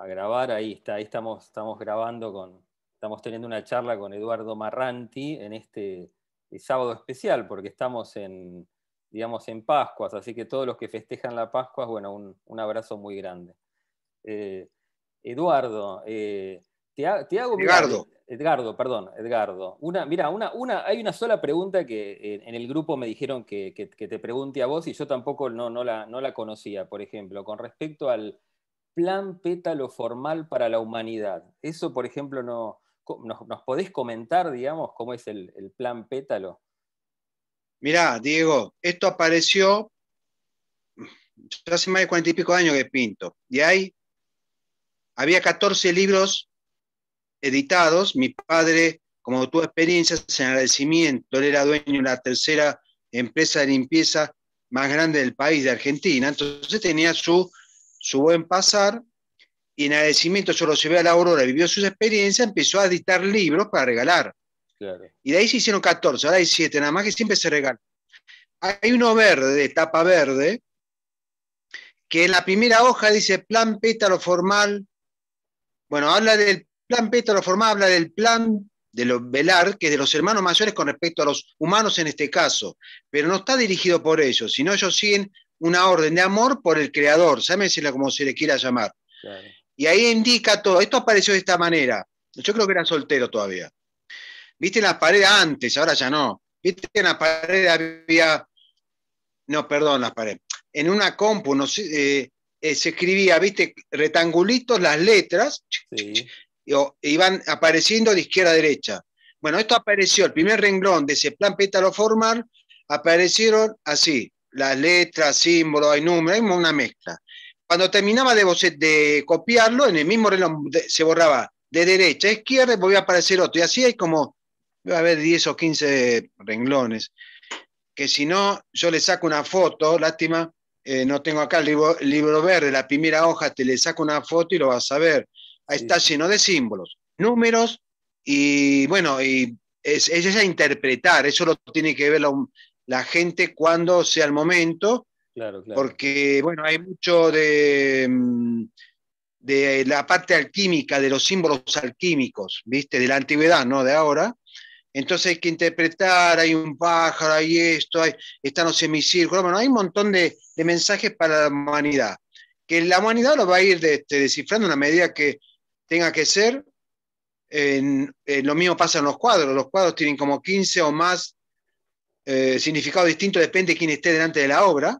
a grabar. Ahí está, ahí estamos, estamos grabando con, estamos teniendo una charla con Eduardo Marranti en este eh, sábado especial, porque estamos en, digamos, en Pascuas, así que todos los que festejan la Pascua, bueno, un, abrazo muy grande. Eh, Eduardo, eh, te, hago... Edgardo. Edgardo, perdón, Edgardo. Una, mira, una, una, hay una sola pregunta que en el grupo me dijeron que, te pregunte a vos y yo tampoco no, no, la, no la conocía, por ejemplo, con respecto al, plan pétalo formal para la humanidad. Eso, por ejemplo, no, nos, podés comentar, digamos, cómo es el, plan pétalo? Mirá, Diego, esto apareció hace más de cuarenta y pico años que pinto. Y ahí había 14 libros editados. Mi padre, como tuvo experiencias en agradecimiento, él era dueño de la tercera empresa de limpieza más grande del país, de Argentina. Entonces tenía su su buen pasar, y en agradecimiento solo se ve a la Aurora, vivió sus experiencias, empezó a editar libros para regalar. Y de ahí se hicieron 14, ahora hay 7 nada más que siempre se regalan. Hay uno verde, de tapa verde, que en la primera hoja dice plan pétalo formal. Bueno, habla del plan pétalo formal, habla del plan de los velar, que es de los hermanos mayores con respecto a los humanos en este caso, pero no está dirigido por ellos, sino ellos siguen una orden de amor por el creador, la como se le quiera llamar. Y ahí indica todo, esto apareció de esta manera. Yo creo que era soltero todavía. Viste en las paredes antes, ahora ya no. Viste en las paredes había, no, perdón, las paredes. En una compu no, eh, eh, se escribía, viste, rectangulitos las letras, y, iban apareciendo de izquierda a derecha. Bueno, esto apareció, el primer renglón de ese plan pétalo formal, aparecieron así las letras, símbolos, hay números, hay una mezcla. Cuando terminaba de, copiarlo, en el mismo reloj se borraba de derecha a izquierda y volvía a aparecer otro. Y así hay como, va a haber 10 o 15 renglones. Que si no, yo le saco una foto, lástima, eh, no tengo acá el libro, verde, la primera hoja, te le saco una foto y lo vas a ver. Ahí está lleno de símbolos, números y bueno, y es, es, a interpretar, eso lo tiene que ver la, la gente cuando sea el momento. Porque, bueno, hay mucho de, mm, de la parte alquímica, de los símbolos alquímicos, ¿viste? De la antigüedad, ¿no? De ahora. Entonces hay que interpretar, hay un pájaro, hay esto, hay, están los semicírculos, bueno, hay un montón de, mensajes para la humanidad, que la humanidad lo va a ir este, descifrando en medida que tenga que ser. lo mismo pasa en los cuadros, los cuadros tienen como 15 o más eh, significado distinto depende de quién esté delante de la obra.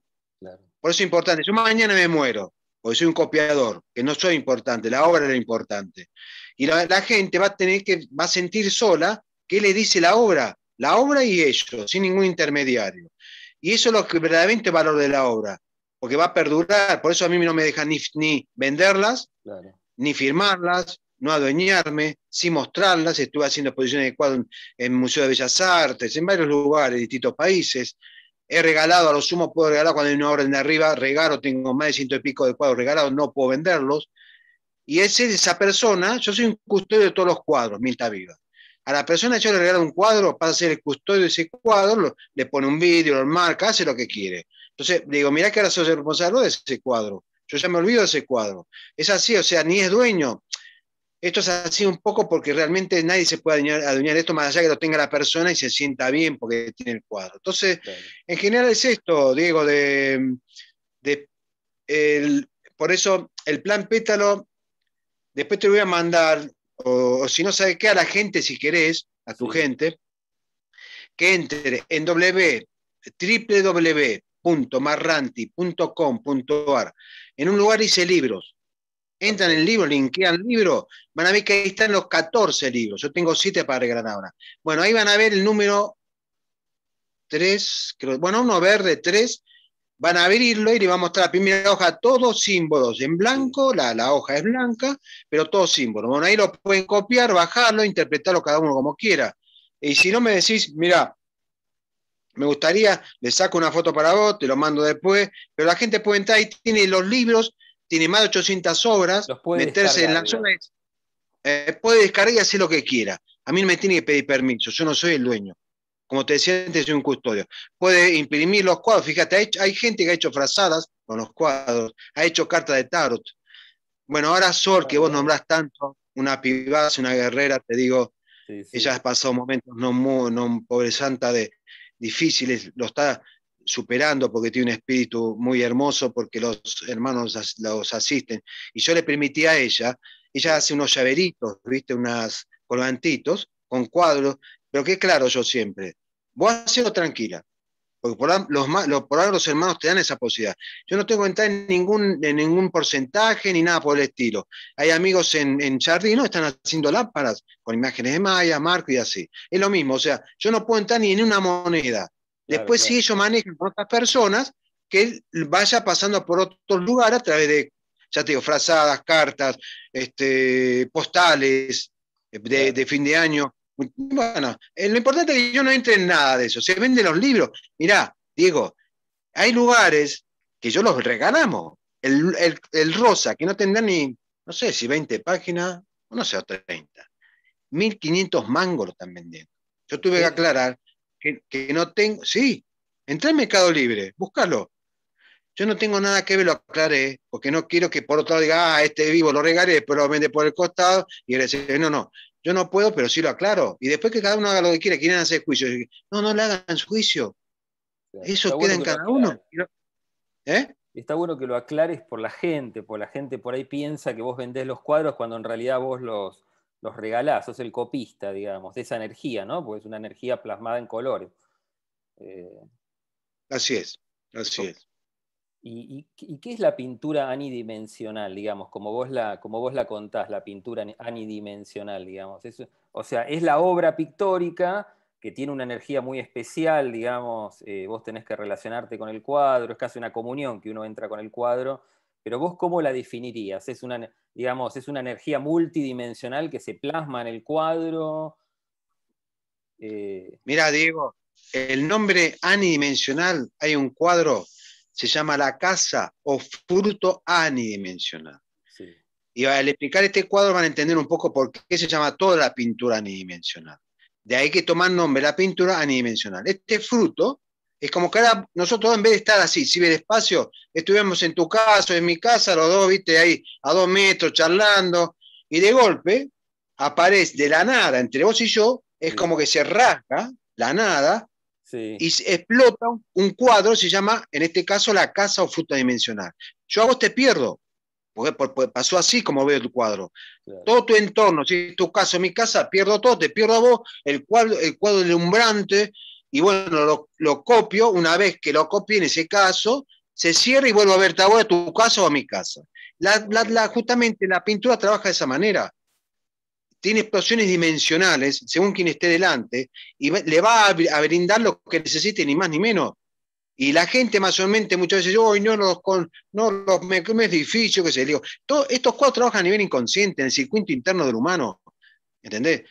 Por eso es importante. Yo mañana me muero, porque soy un copiador, que no soy importante, la obra era importante. Y la, gente va a tener que, va a sentir sola qué le dice la obra, la obra y ellos, sin ningún intermediario. Y eso es lo que verdaderamente valor de la obra, porque va a perdurar. Por eso a mí no me dejan ni, ni venderlas, ni firmarlas, no adueñarme, sin mostrarlas. Estuve haciendo exposiciones de cuadros en, Museo de Bellas Artes, en varios lugares, en distintos países. He regalado, a lo sumo puedo regalar cuando hay una orden de arriba, regalo, tengo más de ciento y pico de cuadros regalados, no puedo venderlos. Y ese, esa persona, yo soy un custodio de todos los cuadros, Milta Viva. A la persona yo le regalo un cuadro, pasa a ser el custodio de ese cuadro, le pone un vídeo, lo marca, hace lo que quiere. Entonces, le digo, mirá que ahora soy el responsable de ese cuadro. Yo ya me olvido de ese cuadro. Es así, o sea, ni es dueño. Esto es así un poco porque realmente nadie se puede adueñar, adueñar, esto más allá que lo tenga la persona y se sienta bien porque tiene el cuadro. Entonces, en general es esto, Diego, de, por eso el plan pétalo, después te voy a mandar, o, si no sabes qué, a la gente, si querés, a tu gente, que entre en www.marranti.com.ar. En un lugar dice libros entran en el libro, linkean el libro, van a ver que ahí están los 14 libros. Yo tengo 7 para regalar ahora. Bueno, ahí van a ver el número 3, bueno, uno verde, 3. Van a abrirlo y le va a mostrar la primera hoja todos símbolos en blanco, la, la hoja es blanca, pero todos símbolos. Bueno, ahí lo pueden copiar, bajarlo, interpretarlo cada uno como quiera. Y si no me decís, mira, me gustaría, le saco una foto para vos, te lo mando después, pero la gente puede entrar y tiene los libros tiene más de 800 obras, meterse en la zona, eh, puede descargar y hacer lo que quiera. A mí no me tiene que pedir permiso, yo no soy el dueño. Como te decía antes, soy un custodio. Puede imprimir los cuadros, fíjate, hay, gente que ha hecho frazadas con los cuadros, ha hecho cartas de tarot. Bueno, ahora Sol, que vos nombrás tanto, una pibaza, una guerrera, te digo, ella ha pasado momentos no muy, no, pobre santa, de difíciles, lo está superando porque tiene un espíritu muy hermoso, porque los hermanos los asisten. Y yo le permití a ella, ella hace unos llaveritos, viste, unas colgantitos con cuadros, pero que claro yo siempre, a hacerlo tranquila, porque por, ahora los, por hermanos te dan esa posibilidad. Yo no tengo que entrar en ningún, ningún porcentaje ni nada por el estilo. Hay amigos en, en están haciendo lámparas con imágenes de Maya, Marco y así. Es lo mismo, o sea, yo no puedo entrar ni en una moneda. Después si ellos manejan con otras personas que vaya pasando por otros lugares a través de, ya te digo, frazadas, cartas, este, postales eh, de, fin de año. Bueno, eh, lo importante es que yo no entre en nada de eso. Se venden los libros. Mirá, Diego, hay lugares que yo los regalamos. El, rosa, que no tendrá ni, no sé, si 20 páginas, no sé, 30. 1.500 mangos lo están vendiendo. Yo tuve que aclarar que, no tengo. Sí, entra en Mercado Libre, búscalo. Yo no tengo nada que ver, lo aclaré, porque no quiero que por otro lado diga, ah, este vivo lo regalé, pero lo vende por el costado, y él dice, no, no, yo no puedo, pero sí lo aclaro. Y después que cada uno haga lo que quiera, quieren hacer juicio. No, no le hagan juicio. Eso queda en cada uno. ¿Eh? Está bueno que lo aclares por la gente, por la gente por ahí piensa que vos vendés los cuadros cuando en realidad vos los, los regalás, sos el copista, digamos, de esa energía, ¿no? Porque es una energía plasmada en colores. Eh, así es, así es. ¿Y, qué es la pintura anidimensional, digamos, como vos la, como vos la contás, la pintura anidimensional, digamos? o sea, es la obra pictórica que tiene una energía muy especial, digamos, eh, vos tenés que relacionarte con el cuadro, es casi una comunión que uno entra con el cuadro pero vos cómo la definirías? Es una, digamos, es una energía multidimensional que se plasma en el cuadro. Eh. Mira, Diego, el nombre anidimensional, hay un cuadro, se llama La Casa o Fruto Anidimensional. Y al explicar este cuadro van a entender un poco por qué se llama toda la pintura anidimensional. De ahí que tomar nombre la pintura anidimensional. Este fruto es como que ahora nosotros en vez de estar así, ciberespacio, estuvimos en tu casa, en mi casa, los dos, viste, ahí a dos metros charlando, y de golpe aparece de la nada entre vos y yo, es como que se rasga la nada y explota un cuadro, se llama, en este caso, la casa o fruta dimensional. Yo a vos te pierdo, porque, pasó así como veo tu cuadro. Todo tu entorno, si es tu casa o mi casa, pierdo todo, te pierdo a vos, el cuadro, el cuadro deslumbrante, y bueno, lo, copio, una vez que lo copie en ese caso, se cierra y vuelvo a ver, te voy a tu casa o a mi casa. La, la, justamente la pintura trabaja de esa manera. Tiene explosiones dimensionales según quien esté delante y le va a, brindar lo que necesite, ni más ni menos. Y la gente más o menos muchas veces, hoy no los con, no los me, es difícil, que se digo. todos estos cuatro trabajan a nivel inconsciente, en el circuito interno del humano. ¿Entendés?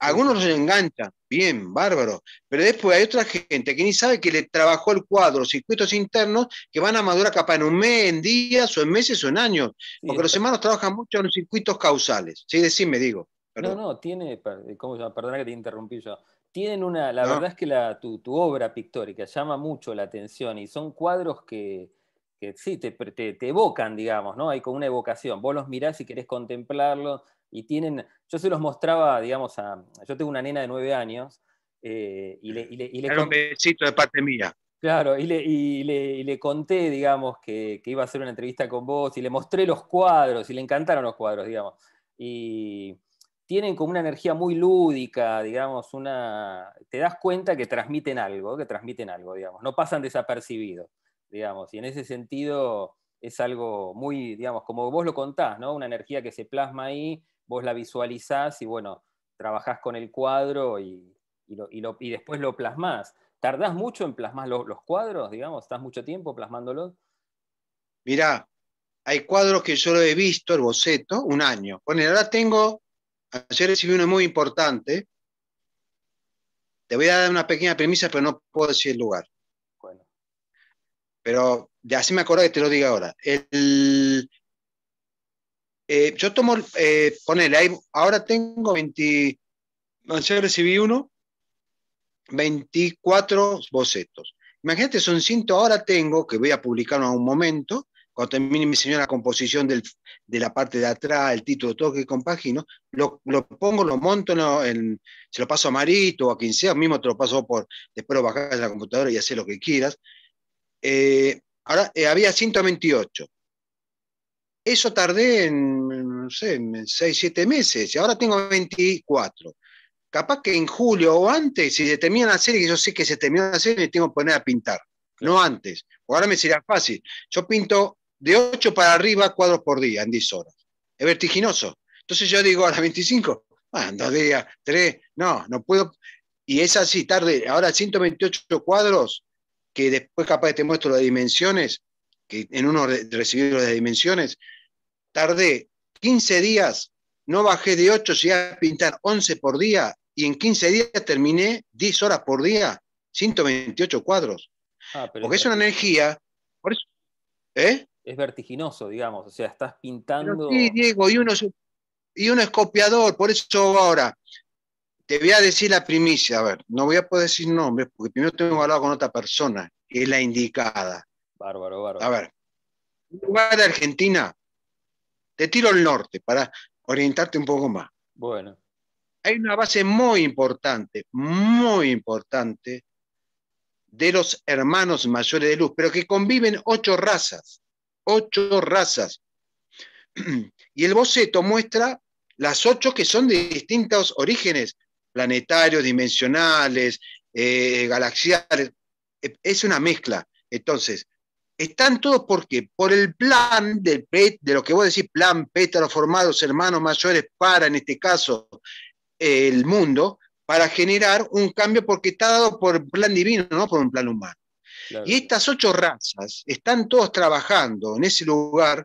Algunos los enganchan, Bien, bárbaro. Pero después hay otra gente que ni sabe que le trabajó el cuadro, circuitos internos, que van a madurar capaz en un mes, en días, o en meses, o en años. Porque los hermanos trabajan mucho en los circuitos causales. Sí, decime, digo. No, no, tiene, ¿cómo perdona que te interrumpí yo. Tienen una, la verdad es que la, tu, obra pictórica llama mucho la atención y son cuadros que, sí, te, evocan, digamos, ¿no? Hay como una evocación. Vos los mirás y querés contemplarlo y tienen, yo se los mostraba, digamos, a, yo tengo una nena de nueve años, eh, y le, un besito de parte mía. Claro, y le, conté, digamos, que, que, iba a hacer una entrevista con vos, y le mostré los cuadros, y le encantaron los cuadros, digamos. Y tienen como una energía muy lúdica, digamos, una... Te das cuenta que transmiten algo, que transmiten algo, digamos, no pasan desapercibidos, digamos, y en ese sentido es algo muy, digamos, como vos lo contás, ¿no? Una energía que se plasma ahí vos la visualizás y bueno, trabajás con el cuadro y, lo, y, después lo plasmás. ¿Tardás mucho en plasmar los, cuadros, digamos? ¿Estás mucho tiempo plasmándolos? Mirá, hay cuadros que yo lo he visto, el boceto, un año. Bueno, ahora tengo, ayer recibí uno muy importante. Te voy a dar una pequeña premisa, pero no puedo decir el lugar. Bueno. Pero así me acuerdo que te lo diga ahora. El eh, yo tomo, eh, ponele, ahí, ahora tengo 20, recibí uno, 24 bocetos. Imagínate, son 100 ahora tengo, que voy a publicar en un momento, cuando termine mi señora composición de la parte de atrás, el título, todo que compagino, lo, pongo, lo monto, se lo paso a Marito o a quien sea, mismo te lo paso por, después lo bajas a la computadora y haces lo que quieras. Eh, ahora eh, había 128. Eso tardé en, no sé, 6, 7 meses y ahora tengo 24. Capaz que en julio o antes, si se terminan la serie, yo sé que se terminan la serie, me tengo que poner a pintar, no antes. ahora me sería fácil. Yo pinto de 8 para arriba cuadros por día en 10 horas. Es vertiginoso. Entonces yo digo a las 25, ah, dos días, tres, no, no puedo. Y es así, tarde, ahora 128 cuadros, que después capaz te muestro las dimensiones, que en uno recibí las dimensiones, tardé 15 días, no bajé de 8, si a pintar 11 por día y en 15 días terminé 10 horas por día, 128 cuadros. Ah, porque es, una energía. ¿eh? Es vertiginoso, digamos, o sea, estás pintando. sí, Diego, y uno, es, y uno es copiador, por eso ahora. Te voy a decir la primicia, a ver, no voy a poder decir nombres porque primero tengo que hablar con otra persona, que es la indicada. Bárbaro, bárbaro. A ver, un lugar de Argentina te tiro al norte para orientarte un poco más. Bueno. Hay una base muy importante, muy importante, de los hermanos mayores de luz, pero que conviven ocho razas, ocho razas. Y el boceto muestra las ocho que son de distintos orígenes, planetarios, dimensionales, eh, galaxiales, es una mezcla. Entonces, están todos, ¿por qué? Por el plan de PET, de lo que voy a decir plan pétalos formados, hermanos mayores, para, en este caso, el mundo, para generar un cambio porque está dado por plan divino, no por un plan humano. Y estas ocho razas están todos trabajando en ese lugar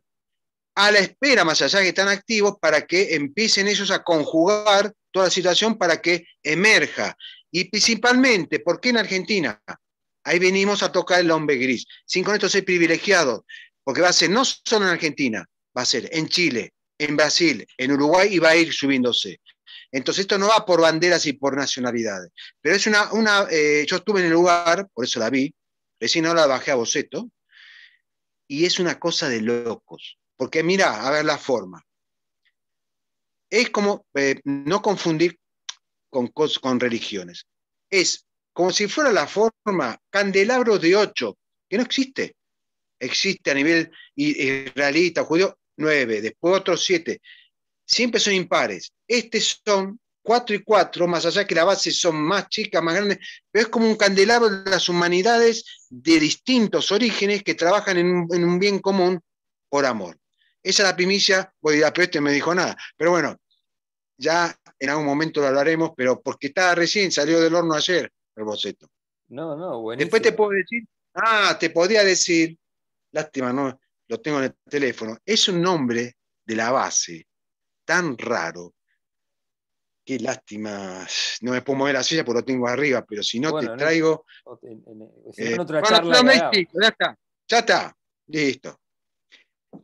a la espera, más allá que están activos, para que empiecen ellos a conjugar toda la situación para que emerja. Y principalmente, ¿por qué en Argentina? Ahí venimos a tocar el hombre gris. Sin con esto soy privilegiado, porque va a ser no solo en Argentina, va a ser en Chile, en Brasil, en Uruguay y va a ir subiéndose. Entonces esto no va por banderas y por nacionalidades. Pero es una, una eh, yo estuve en el lugar, por eso la vi, recién no la bajé a boceto, y es una cosa de locos. Porque mira, a ver la forma. Es como eh, no confundir con, con religiones. Es como si fuera la forma, candelabro de ocho, que no existe. Existe a nivel israelita, judío, nueve, después otros siete. Siempre son impares. Este son cuatro y cuatro, más allá que la base son más chicas, más grandes, pero es como un candelabro de las humanidades de distintos orígenes que trabajan en un, bien común por amor. Esa es la primicia, voy a pero este me dijo nada. Pero bueno, ya en algún momento lo hablaremos, pero porque estaba recién, salió del horno ayer boceto No, no, Bueno. Después te puedo decir, ah, te podría decir, lástima, no, lo tengo en el teléfono. Es un nombre de la base tan raro. Qué lástima, no me puedo mover la silla porque lo tengo arriba, pero si no te traigo. en, ya está, ya está, listo.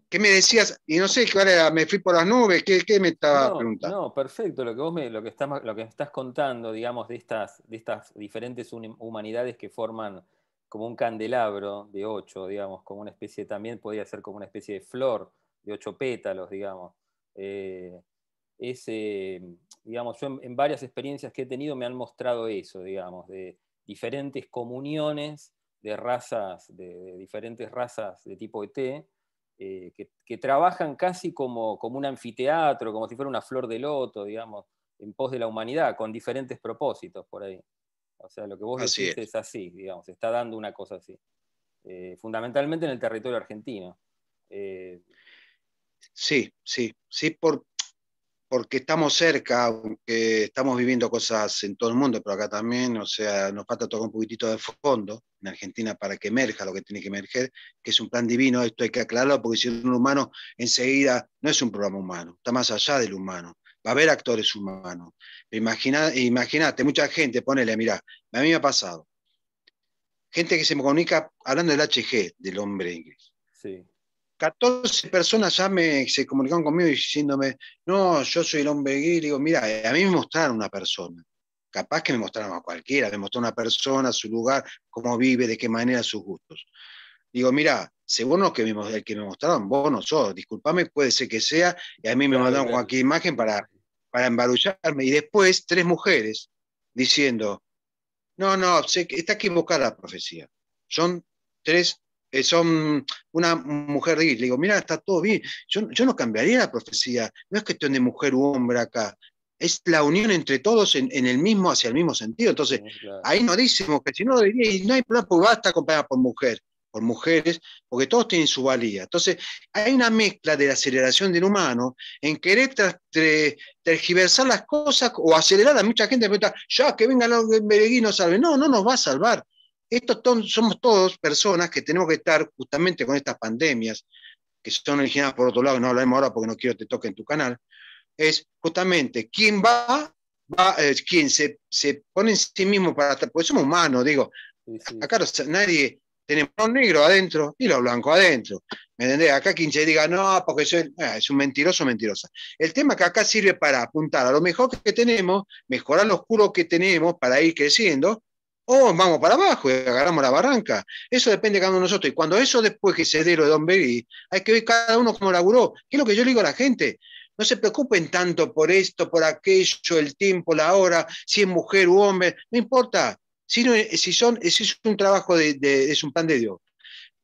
¿Qué me decías? Y no sé, me fui por las nubes, ¿qué, me estaba preguntando? No, perfecto, lo que vos me, lo que estás, estás contando, digamos, de estas, de estas diferentes humanidades que forman como un candelabro de ocho, digamos, como una especie, también podría ser como una especie de flor de ocho pétalos, digamos. Eh, eh, digamos, en, varias experiencias que he tenido me han mostrado eso, digamos, de diferentes comuniones de razas, de, de diferentes razas de tipo ET, eh, que, trabajan casi como, como, un anfiteatro, como si fuera una flor de loto, digamos, en pos de la humanidad, con diferentes propósitos por ahí. O sea, lo que vos decís es. así, digamos, se está dando una cosa así. Eh, fundamentalmente en el territorio argentino. Eh, sí, sí, sí, por, porque estamos cerca, aunque estamos viviendo cosas en todo el mundo, pero acá también, o sea, nos falta tocar un poquitito de fondo en Argentina para que emerja lo que tiene que emerger, que es un plan divino, esto hay que aclararlo, porque si es un humano, enseguida no es un programa humano, está más allá del humano, va a haber actores humanos. Imagínate, mucha gente, ponele, mira, a mí me ha pasado, gente que se me comunica hablando del HG, del hombre inglés. Sí. 14 personas ya me, se comunicaron conmigo diciéndome, no, yo soy el hombre gay. digo, mira, eh, a mí me mostraron una persona. Capaz que me mostraron a cualquiera, me mostraron una persona, su lugar, cómo vive, de qué manera, sus gustos. Digo, mira, según los que me, el que me mostraron, vos no sos, disculpame, puede ser que sea, y a mí me mandaron cualquier imagen para, para embarullarme. Y después, tres mujeres diciendo, no, no, está equivocada la profecía. Son tres eh, son una mujer de le digo, mira, está todo bien, yo, yo no cambiaría la profecía, no es cuestión de mujer u hombre acá, es la unión entre todos en, el mismo, hacia el mismo sentido. Entonces, ahí no decimos que si no y no hay problema, pues basta acompañada por mujer, por mujeres, porque todos tienen su valía. Entonces, hay una mezcla de la aceleración del humano en querer tergiversar las cosas o a Mucha gente ya que venga los bereguinos, salve. No, no nos va a salvar. Estos somos todos personas que tenemos que estar justamente con estas pandemias, que son originadas por otro lado, no hablaremos ahora porque no quiero que te toque en tu canal, es justamente quién va, va quien eh, quién se, se, pone en sí mismo para estar, porque somos humanos, digo, acá nadie, tenemos los negros adentro y los blancos adentro. ¿Me entendés? Acá quien se diga, no, porque eh, es un mentiroso mentirosa. El tema que acá sirve para apuntar a lo mejor que tenemos, mejorar lo oscuro que tenemos para ir creciendo o oh, vamos para abajo y agarramos la barranca. Eso depende de cada uno de nosotros. Y cuando eso después que se dé lo de Don Berry, hay que ver cada uno cómo laburó. ¿Qué es lo que yo le digo a la gente? No se preocupen tanto por esto, por aquello, el tiempo, la hora, si es mujer u hombre, no importa. Si, no, si, son, si es un trabajo, de, es un pan de Dios.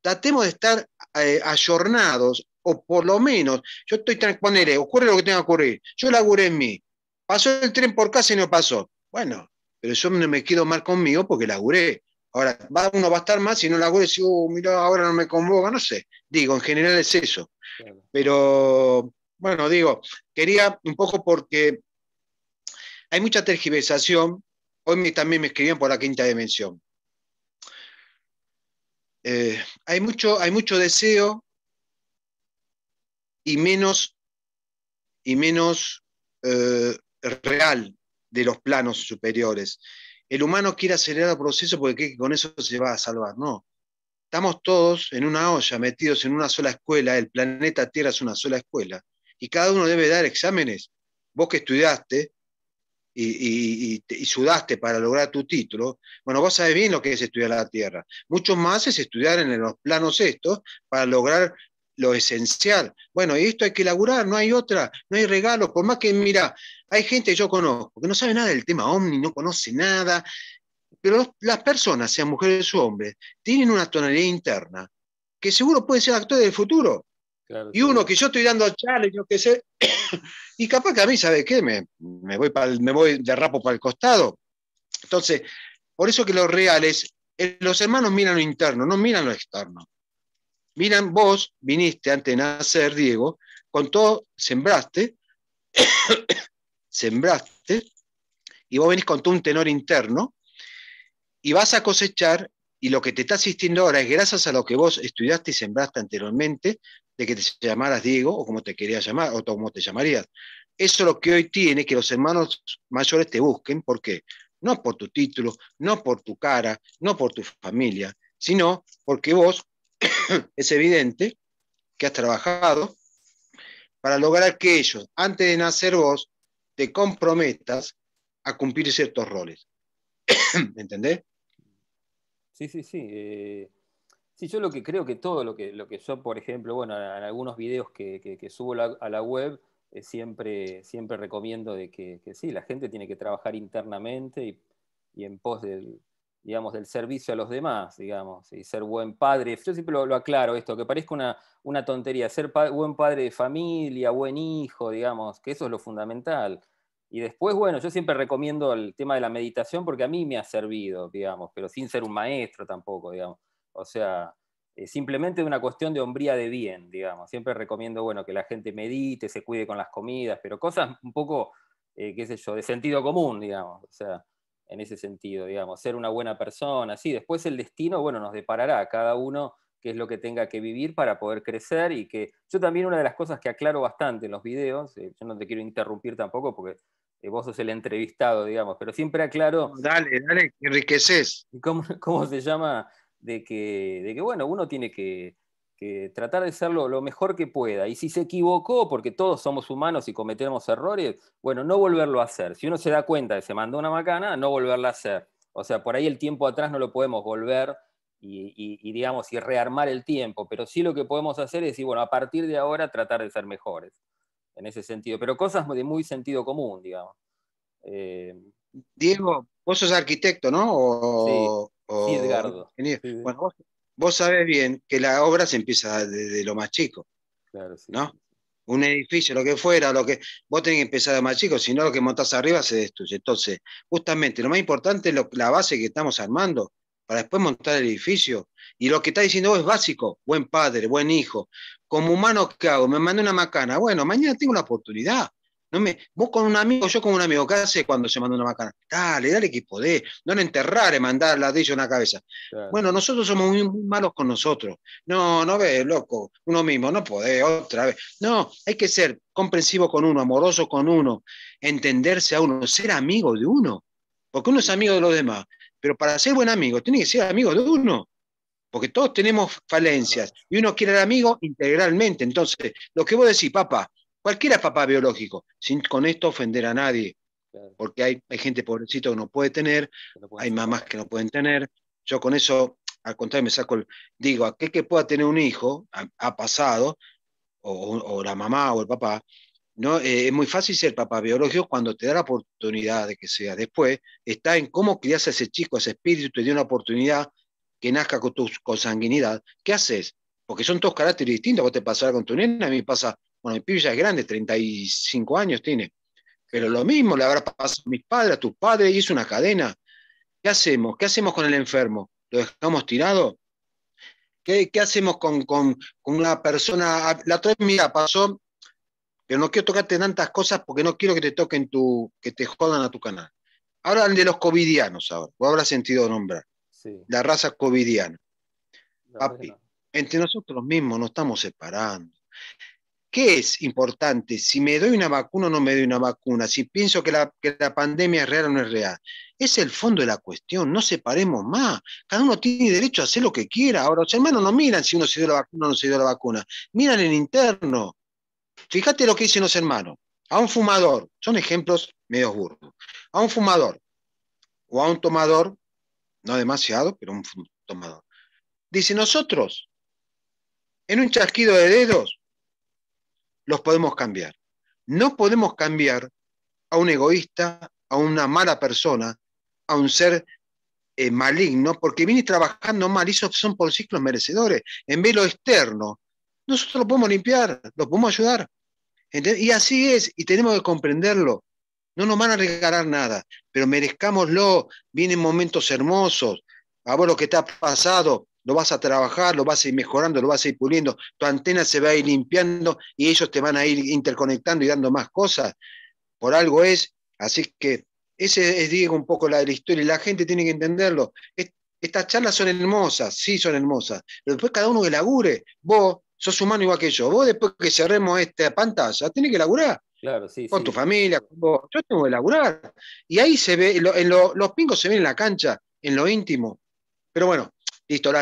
Tratemos de estar eh, ayornados, o por lo menos, yo estoy transponiendo, ocurre lo que tenga que ocurrir. Yo laburé en mí. Pasó el tren por casa y no pasó. Bueno, pero yo no me quedo mal conmigo porque laburé. Ahora, uno va a estar más si no labure, si, oh, mira, ahora no me convoca, no sé. Digo, en general es eso. Pero, bueno, digo, quería un poco porque hay mucha tergiversación. Hoy me, también me escribían por la quinta dimensión. Eh, hay, mucho, hay mucho deseo y menos, y menos eh, real de los planos superiores. El humano quiere acelerar el proceso porque con eso se va a salvar. No. Estamos todos en una olla, metidos en una sola escuela, el planeta Tierra es una sola escuela, y cada uno debe dar exámenes. Vos que estudiaste y, sudaste para lograr tu título, bueno, vos sabés bien lo que es estudiar la Tierra. Mucho más es estudiar en los planos estos para lograr lo esencial. Bueno, esto hay que elaborar, no hay otra, no hay regalo por más que, mira, hay gente que yo conozco que no sabe nada del tema OVNI, no conoce nada, pero las personas, sean mujeres o hombres, tienen una tonalidad interna que seguro pueden ser actores del futuro. y uno que yo estoy dando charles, yo qué sé, y capaz que a mí, ¿sabes qué? Me, voy me voy de rapo para el costado. Entonces, por eso que los reales, eh, los hermanos miran lo interno, no miran lo externo. Miran, vos viniste antes de nacer, Diego, con todo, sembraste, sembraste, y vos venís con todo un tenor interno, y vas a cosechar, y lo que te está asistiendo ahora es gracias a lo que vos estudiaste y sembraste anteriormente, de que te llamaras Diego, o como te querías llamar, o como te llamarías. Eso es lo que hoy tiene que los hermanos mayores te busquen, ¿por qué? No por tu título, no por tu cara, no por tu familia, sino porque vos es evidente que has trabajado para lograr que ellos, antes de nacer vos, te comprometas a cumplir ciertos roles. ¿Entendés? Sí, sí, sí. Eh, sí, yo lo que creo que todo lo que, lo que yo, por ejemplo, bueno, en algunos videos que, subo a la web, eh, siempre, siempre recomiendo de que, sí, la gente tiene que trabajar internamente y, y en pos del, digamos, del servicio a los demás, digamos, y ser buen padre. Yo siempre lo, aclaro esto, que parezca una, una tontería, ser buen padre de familia, buen hijo, digamos, que eso es lo fundamental. Y después, bueno, yo siempre recomiendo el tema de la meditación porque a mí me ha servido, digamos, pero sin ser un maestro tampoco, digamos. O sea, simplemente una cuestión de hombría de bien, digamos. Siempre recomiendo, bueno, que la gente medite, se cuide con las comidas, pero cosas un poco, eh, qué sé yo, de sentido común, digamos. O sea, en ese sentido, digamos, ser una buena persona, después el destino, bueno, nos deparará a cada uno qué es lo que tenga que vivir para poder crecer y que yo también una de las cosas que aclaro bastante en los videos, eh, yo no te quiero interrumpir tampoco porque eh, vos sos el entrevistado, digamos, pero siempre aclaro... Dale, dale, enriqueces. ¿Cómo, se llama? De que, de que, bueno, uno tiene que este, tratar de hacerlo lo mejor que pueda. Y si se equivocó, porque todos somos humanos y cometemos errores, bueno, no volverlo a hacer. Si uno se da cuenta de que se mandó una macana, no volverla a hacer. O sea, por ahí el tiempo atrás no lo podemos volver y, digamos, y rearmar el tiempo, pero sí lo que podemos hacer es decir, bueno, a partir de ahora tratar de ser mejores, en ese sentido, pero cosas de muy sentido común, digamos. Eh, Diego, vos sos arquitecto, ¿no? sí, Edgardo vos sabés bien que la obra se empieza desde lo más chico. ¿No? Un edificio, lo que fuera, lo que. Vos tenés que empezar de más chico, si no lo que montás arriba se destruye. Entonces, justamente lo más importante es la base que estamos armando para después montar el edificio. Y lo que está diciendo vos es básico, buen padre, buen hijo. Como humano, ¿qué hago? Me mandé una macana. Bueno, mañana tengo una oportunidad vos con un amigo, yo con un amigo, ¿qué hace cuando se manda una macana? Dale, dale que podés, no le enterrar, mandar ladrillo en la cabeza. Bueno, nosotros somos muy, malos con nosotros. No, no ve loco, uno mismo, no podés, otra vez. No, hay que ser comprensivo con uno, amoroso con uno, entenderse a uno, ser amigo de uno, porque uno es amigo de los demás, pero para ser buen amigo, tiene que ser amigo de uno porque todos tenemos falencias y uno quiere ser amigo integralmente. Entonces, lo que vos decís, papá, Cualquiera es papá biológico, sin con esto ofender a nadie, porque hay, hay gente pobrecita que no puede tener, hay mamás que no pueden tener. Yo con eso, al contrario, me saco el. Digo, aquel que pueda tener un hijo, ha, pasado, o, la mamá o el papá, no, eh, es muy fácil ser papá biológico cuando te da la oportunidad de que sea. Después está en cómo crias a ese chico, a ese espíritu, te dio una oportunidad que nazca con tu consanguinidad. ¿Qué haces? Porque son dos caracteres distintos. Vos te pasará con tu nena, a mí me pasa bueno, mi pibe ya es grande, 35 años tiene. Pero lo mismo le habrá pasado a mis padres, a tus padres, y es una cadena. ¿Qué hacemos? ¿Qué hacemos con el enfermo? ¿Lo dejamos tirado? ¿Qué, hacemos con, una persona? La otra vez, mira, pasó, pero no quiero tocarte tantas cosas porque no quiero que te toquen tu, que te jodan a tu canal. Hablan de los covidianos ahora, ¿Vos habrá sentido nombrar. Sí. La raza covidiana. Papi, entre nosotros mismos no estamos separando. ¿Qué es importante? Si me doy una vacuna o no me doy una vacuna, si pienso que la, pandemia es real o no es real. Es el fondo de la cuestión, no separemos más. Cada uno tiene derecho a hacer lo que quiera. Ahora, los hermanos no miran si uno se dio la vacuna o no se dio la vacuna, miran en interno. Fíjate lo que dicen los hermanos. A un fumador, son ejemplos medio burros. A un fumador o a un tomador, no demasiado, pero un tomador. Dice, nosotros, en un chasquido de dedos, los podemos cambiar. No podemos cambiar a un egoísta, a una mala persona, a un ser eh, maligno, porque viene trabajando mal, y esos son por ciclos merecedores. En vez de lo externo, nosotros lo podemos limpiar, lo podemos ayudar. Y así es, y tenemos que comprenderlo. No nos van a regalar nada, pero merezcámoslo. Vienen momentos hermosos. A vos lo que te ha pasado, lo vas a trabajar, lo vas a ir mejorando, lo vas a ir puliendo, tu antena se va a ir limpiando y ellos te van a ir interconectando y dando más cosas. Por algo es, así que ese es, Diego, un poco la la historia y la gente tiene que entenderlo. estas charlas son hermosas, sí son hermosas, pero después cada uno que labure, vos sos humano igual que yo, vos después que cerremos esta pantalla, tenés que laburar. Claro, sí, con tu familia, vos. yo tengo que laburar. Y ahí se ve, en los pingos se ven en la cancha, en lo íntimo. Pero bueno, Listo,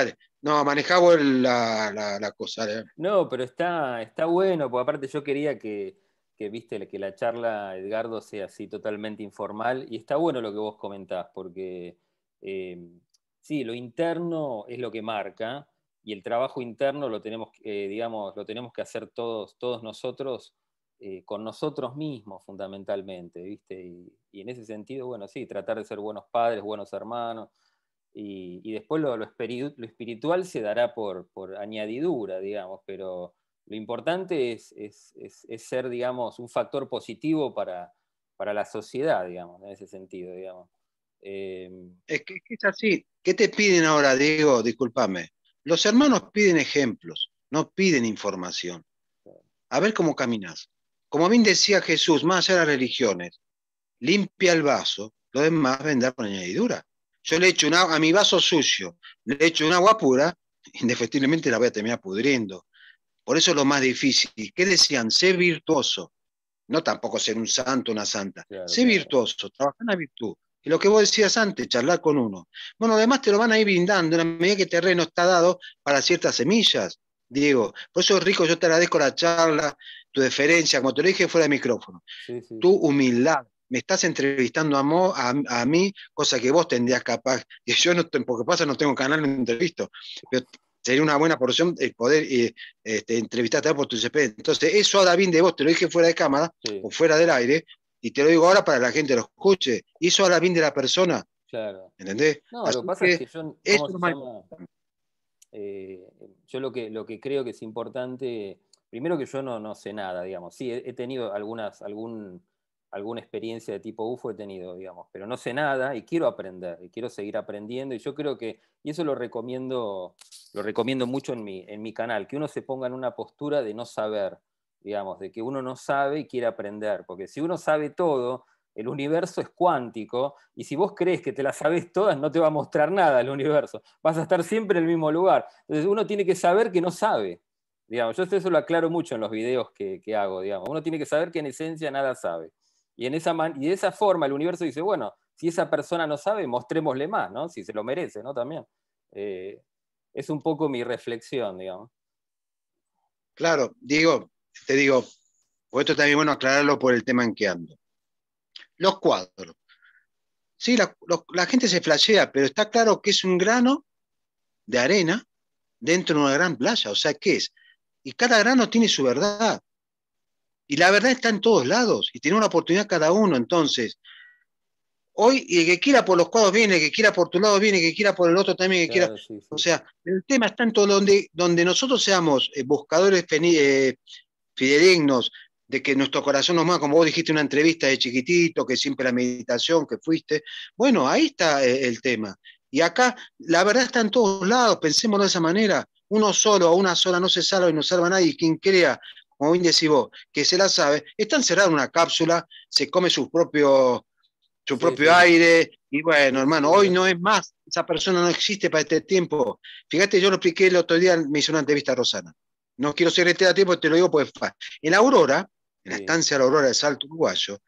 No, manejaba la, la, cosa. No, pero está, está bueno, porque aparte yo quería que, viste, que la charla, Edgardo, sea así totalmente informal. Y está bueno lo que vos comentás, porque em, sí, lo interno es lo que marca, y el trabajo interno lo tenemos, eh, digamos, lo tenemos que hacer todos, todos nosotros, eh, con nosotros mismos, fundamentalmente, Y, y en ese sentido, bueno, sí, tratar de ser buenos padres, buenos hermanos y, después lo, lo, espiritual se dará por, añadidura, digamos, pero lo importante es, ser, digamos, un factor positivo para, la sociedad, digamos, en ese sentido, digamos. Em, es, que, es así. ¿Qué te piden ahora, Diego? Discúlpame. Los hermanos piden ejemplos, no piden información. A ver cómo caminas. Como bien decía Jesús, más allá de las religiones, limpia el vaso, lo demás vendrá por añadidura. Yo le echo una, a mi vaso sucio, le echo un agua pura, indefectiblemente la voy a terminar pudriendo. Por eso es lo más difícil. ¿Qué decían? Sé virtuoso. No tampoco ser un santo, una santa. sé virtuoso, trabaja en la virtud. Y lo que vos decías antes, charlar con uno. Bueno, además te lo van a ir brindando en la medida que terreno está dado para ciertas semillas, Diego. Por eso, Rico, yo te agradezco la charla, tu deferencia, como te lo dije fuera de micrófono, tu humildad, me estás entrevistando a, mí, cosa que vos tendrías capaz, que yo no, porque pasa, no tengo canal, no entrevisto, pero sería una buena porción el poder eh, este, entrevistarte por tu cp, Entonces, eso a David de vos te lo dije fuera de cámara o fuera del aire, y te lo digo ahora para que la gente lo escuche, y eso a David de la persona. ¿Entendés? No, lo que pasa es que yo, eh, yo lo que, lo que creo que es importante, primero que yo no, no sé nada, digamos, sí, he, he tenido algunas, algún alguna experiencia de tipo UFO he tenido, digamos, pero no sé nada y quiero aprender, y quiero seguir aprendiendo, y yo creo que, y eso lo recomiendo, lo recomiendo mucho en mi, en mi canal, que uno se ponga en una postura de no saber, digamos, de que uno no sabe y quiere aprender, porque si uno sabe todo, el universo es cuántico, y si vos crees que te la sabes todas, no te va a mostrar nada el universo, vas a estar siempre en el mismo lugar. Entonces uno tiene que saber que no sabe, digamos, yo eso lo aclaro mucho en los videos que, que hago, digamos, uno tiene que saber que en esencia nada sabe. Y, esa de esa forma el universo dice, bueno, si esa persona no sabe, mostrémosle más, ¿no? Si se lo merece, ¿no? También. Eh, es un poco mi reflexión, digamos. Claro, digo, te digo, esto también bueno aclararlo por el tema en que ando. Los cuadros. Sí, la, la gente se flashea, pero está claro que es un grano de arena dentro de una gran playa. O sea, ¿qué es? Y cada grano tiene su verdad. Y la verdad está en todos lados y tiene una oportunidad cada uno. Entonces, hoy, y el que quiera por los cuadros viene, el que quiera por tu lado viene, el que quiera por el otro también, que quiera. O sea, el tema está en todo donde, donde nosotros seamos eh, buscadores eh, fidedignos, de que nuestro corazón nos mueva, como vos dijiste en una entrevista de chiquitito, que siempre la meditación, que fuiste. Bueno, ahí está eh, el tema. Y acá, la verdad está en todos lados, pensémoslo de esa manera. Uno solo, a una sola no se salva y no salva a nadie. Quien crea como bien vos, que se la sabe, está encerrado en una cápsula, se come su propio, su propio aire, y bueno, hermano, hoy no es más, esa persona no existe para este tiempo. Fíjate, yo lo expliqué el otro día, me hizo una entrevista a Rosana. No quiero ser este a tiempo, te lo digo porque en la Aurora, en la estancia de la Aurora del Salto Uruguayo,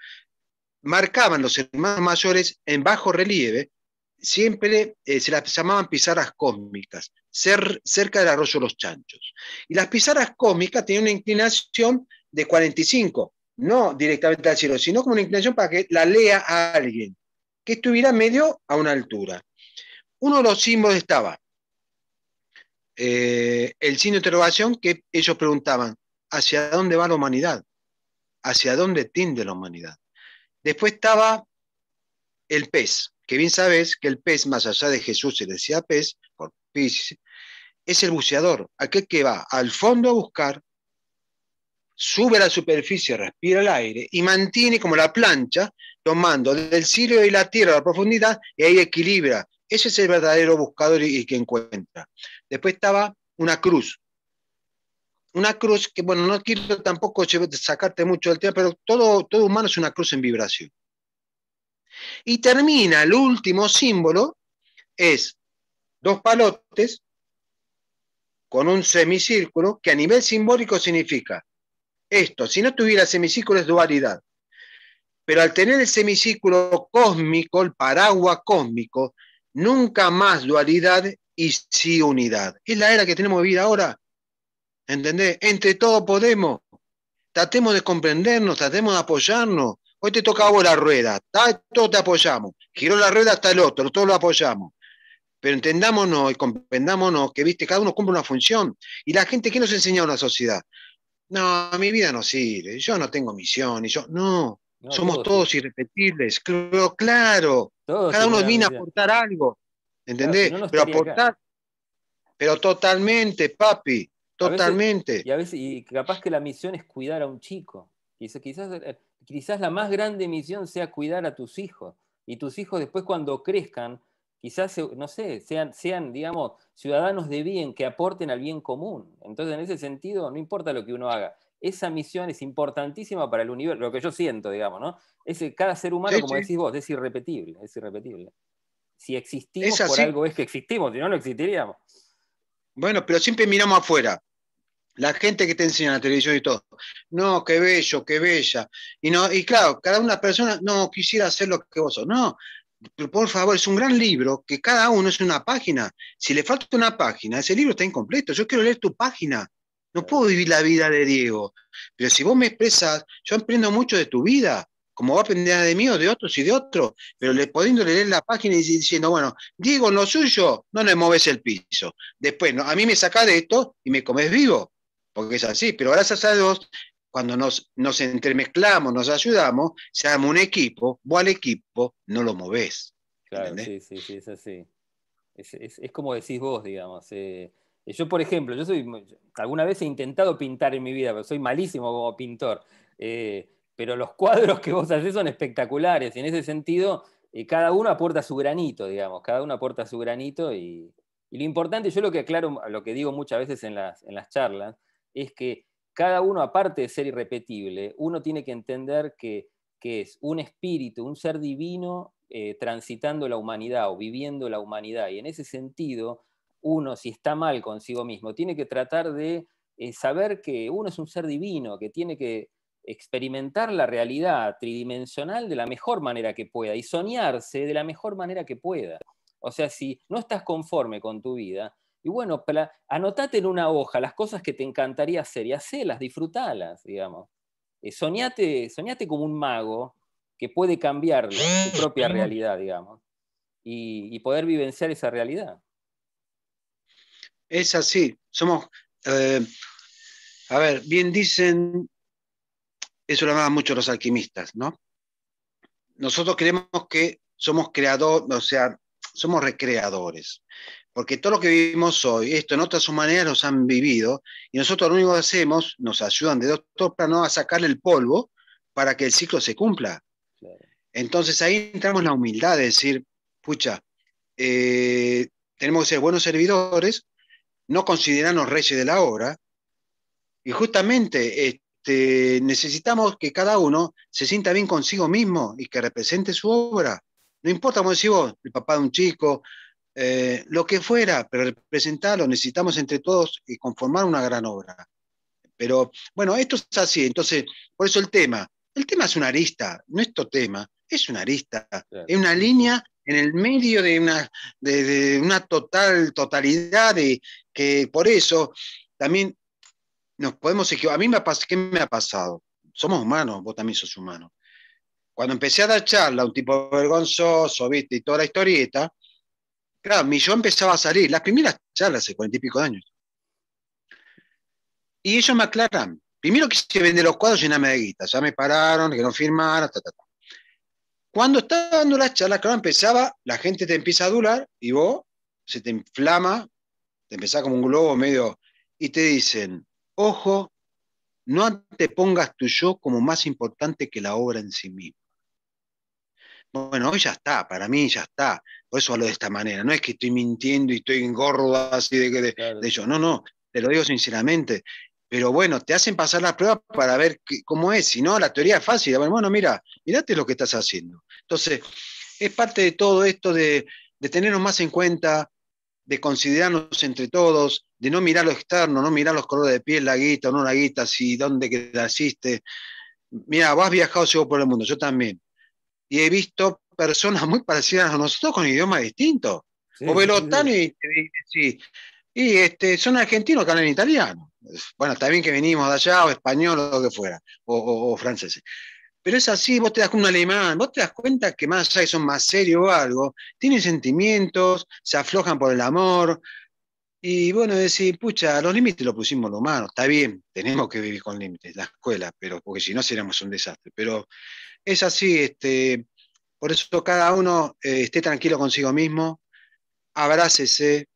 marcaban los hermanos mayores en bajo relieve siempre eh, se las llamaban pizarras cósmicas, cerca del arroyo Los Chanchos. Y las pizarras cósmicas tenían una inclinación de 45, no directamente al cielo, sino como una inclinación para que la lea a alguien, que estuviera medio a una altura. Uno de los símbolos estaba eh, el signo de interrogación que ellos preguntaban, ¿hacia dónde va la humanidad? ¿Hacia dónde tiende la humanidad? Después estaba el pez, que bien sabes que el pez, más allá de Jesús se decía pez, por pis, es el buceador, aquel que va al fondo a buscar, sube a la superficie, respira el aire y mantiene como la plancha, tomando del cielo y la tierra a la profundidad, y ahí equilibra. Ese es el verdadero buscador y, que encuentra. Después estaba una cruz, una cruz que, bueno, no quiero tampoco sacarte mucho del tema, pero todo, todo humano es una cruz en vibración. Y termina el último símbolo, es dos palotes con un semicírculo que a nivel simbólico significa esto. Si no tuviera semicírculo es dualidad. Pero al tener el semicírculo cósmico, el paraguas cósmico, nunca más dualidad y sí unidad. Es la era que tenemos que vivir ahora. ¿Entendés? Entre todos podemos. Tratemos de comprendernos, tratemos de apoyarnos. Hoy te toca a vos la rueda, ah, todos te apoyamos. Giró la rueda hasta el otro, todos lo apoyamos. Pero entendámonos y comprendámonos que, viste, cada uno cumple una función. Y la gente, ¿qué nos enseña una sociedad? No, a mi vida no sirve, yo no tengo misión, y yo, no, somos todos, irrepetibles, pero claro, cada uno viene a aportar algo, ¿entendés? pero aportar, pero totalmente, papi, totalmente. y a veces, y capaz que la misión es cuidar a un chico, quizás, quizás eh, quizás la más grande misión sea cuidar a tus hijos. Y tus hijos después cuando crezcan, quizás, no sé, sean, sean, digamos, ciudadanos de bien que aporten al bien común. Entonces, en ese sentido, no importa lo que uno haga. Esa misión es importantísima para el universo, lo que yo siento, digamos, ¿no? Eh, cada ser humano, como decís vos, es irrepetible, es irrepetible. Si existimos por algo es que existimos, si no, no existiríamos. Bueno, pero siempre miramos afuera la gente que te enseña la televisión y todo, no, qué bello, qué bella. Y, no, y claro, cada una persona, no, quisiera hacer lo que vos sos. No, por favor, es un gran libro que cada uno es una página. Si le falta una página, ese libro está incompleto. Yo quiero leer tu página. No puedo vivir la vida de Diego. Pero si vos me expresas, yo aprendo mucho de tu vida, como va a aprender de mí o de otros y de otros, pero le, leer la página y diciendo, bueno, Diego, lo suyo, no le moves el piso. Después, a mí me saca de esto y me comes vivo porque es así, pero gracias a Dios, cuando nos, nos entremezclamos, nos ayudamos, se un equipo, vos al equipo no lo movés. Claro, sí, sí, es así. Es, como decís vos, digamos. Eh, eh, yo, por ejemplo, yo soy, alguna vez he intentado pintar en mi vida, pero soy malísimo como pintor. Eh, pero los cuadros que vos haces son espectaculares y en ese sentido cada uno aporta su granito, digamos, cada uno aporta su granito y, lo importante, yo lo que aclaro, lo que digo muchas veces en las, en las charlas, es que cada uno, aparte de ser irrepetible, uno tiene que entender que, es un espíritu, un ser divino eh, transitando la humanidad o viviendo la humanidad. Y en ese sentido, uno, si está mal consigo mismo, tiene que tratar de eh, saber que uno es un ser divino, que tiene que experimentar la realidad tridimensional de la mejor manera que pueda y soñarse de la mejor manera que pueda. O sea, si no estás conforme con tu vida, y bueno, para, anotate en una hoja las cosas que te encantaría hacer y hacelas, disfrutalas, digamos. Eh, soñate, soñate como un mago que puede cambiar su mm, propia mm. realidad, digamos, y, poder vivenciar esa realidad. Es así, somos, eh, a ver, bien dicen, eso lo amaban mucho los alquimistas, ¿no? Nosotros creemos que somos creadores, o sea, somos recreadores. Porque todo lo que vivimos hoy, esto en otras humanidades los han vivido, y nosotros lo único que hacemos, nos ayudan de doctor plano a sacarle el polvo para que el ciclo se cumpla. Entonces ahí entramos en la humildad de decir, pucha, eh, tenemos que ser buenos servidores, no considerarnos reyes de la obra, y justamente este, necesitamos que cada uno se sienta bien consigo mismo y que represente su obra. No importa, como decís vos, el papá de un chico, eh, lo que fuera, pero representarlo, necesitamos entre todos y eh, conformar una gran obra. Pero bueno, esto es así, entonces, por eso el tema. El tema es una arista, nuestro tema es una arista, es una línea en el medio de una, de, una total totalidad que por eso también nos podemos equivocar. A mí me ha, ¿qué me ha pasado? Somos humanos, vos también sos humano. Cuando empecé a dar charla, un tipo vergonzoso, viste, y toda la historieta, Claro, mi yo empezaba a salir, las primeras charlas hace cuarenta y pico de años. Y ellos me aclaran, primero que quise vender los cuadros y una medallita ya me pararon, que no firmaron, ta, Cuando estaba dando las charlas, claro, empezaba, la gente te empieza a durar, y vos se te inflama, te empezás como un globo medio, y te dicen, ojo, no te pongas tu yo como más importante que la obra en sí misma. Bueno, hoy ya está, para mí ya está por eso hablo de esta manera, no es que estoy mintiendo y estoy engordo así de que de, eso no, no, te lo digo sinceramente, pero bueno, te hacen pasar las pruebas para ver cómo es, si no, la teoría es fácil, bueno, mira, mirate lo que estás haciendo. Entonces, es parte de todo esto de, tenernos más en cuenta, de considerarnos entre todos, de no mirar lo externo, no mirar los colores de piel, la guita o no la guita, si dónde naciste. Mira, vos has viajado seguro por el mundo, yo también. Y he visto personas muy parecidas a nosotros con idiomas distintos. o velotano sí, y, este, son argentinos que hablan italiano. Bueno, está bien que venimos de allá, o español, o lo que fuera, o, franceses. Pero es así, vos te das con un alemán, vos te das cuenta que más allá que son más serios o algo, tienen sentimientos, se aflojan por el amor. Y bueno, decir, pucha, los límites los pusimos los humanos, está bien, tenemos que vivir con límites, la escuela, pero porque si no seríamos un desastre. Pero es así, este, por eso cada uno eh, esté tranquilo consigo mismo, abrácese,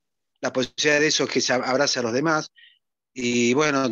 la posibilidad de eso es que se abrace a los demás. Y bueno,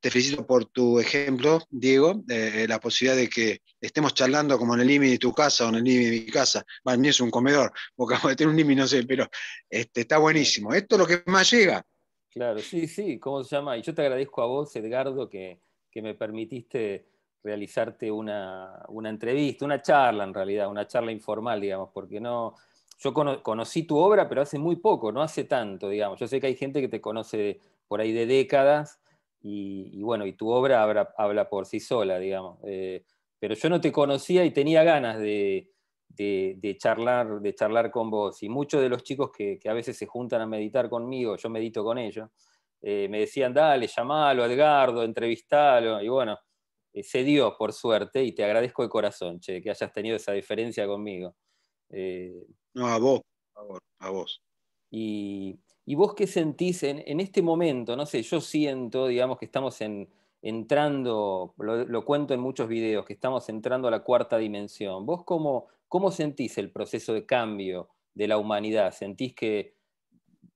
te felicito por tu ejemplo, Diego, la posibilidad de que estemos charlando como en el límite de tu casa o en el límite de mi casa. Bueno, mí es un comedor, porque de tener un límite no sé, pero este, está buenísimo. Esto es lo que más llega. Claro, sí, sí, ¿cómo se llama? Y yo te agradezco a vos, Edgardo, que, que me permitiste realizarte una, una, entrevista, una charla en realidad, una charla informal, digamos, porque no... Yo conocí tu obra, pero hace muy poco, no hace tanto, digamos. Yo sé que hay gente que te conoce por ahí de décadas y, bueno, y tu obra habla, por sí sola, digamos. Eh, pero yo no te conocía y tenía ganas de, de, charlar, de charlar con vos. Y muchos de los chicos que, a veces se juntan a meditar conmigo, yo medito con ellos, eh, me decían, dale, llamalo, Edgardo, entrevistalo. Y bueno, eh, se dio, por suerte, y te agradezco de corazón, Che, que hayas tenido esa diferencia conmigo. Eh, no, a vos, a vos. Y, vos qué sentís en, este momento? No sé, yo siento, digamos, que estamos entrando, lo, cuento en muchos videos, que estamos entrando a la cuarta dimensión. ¿Vos cómo, cómo sentís el proceso de cambio de la humanidad? ¿Sentís que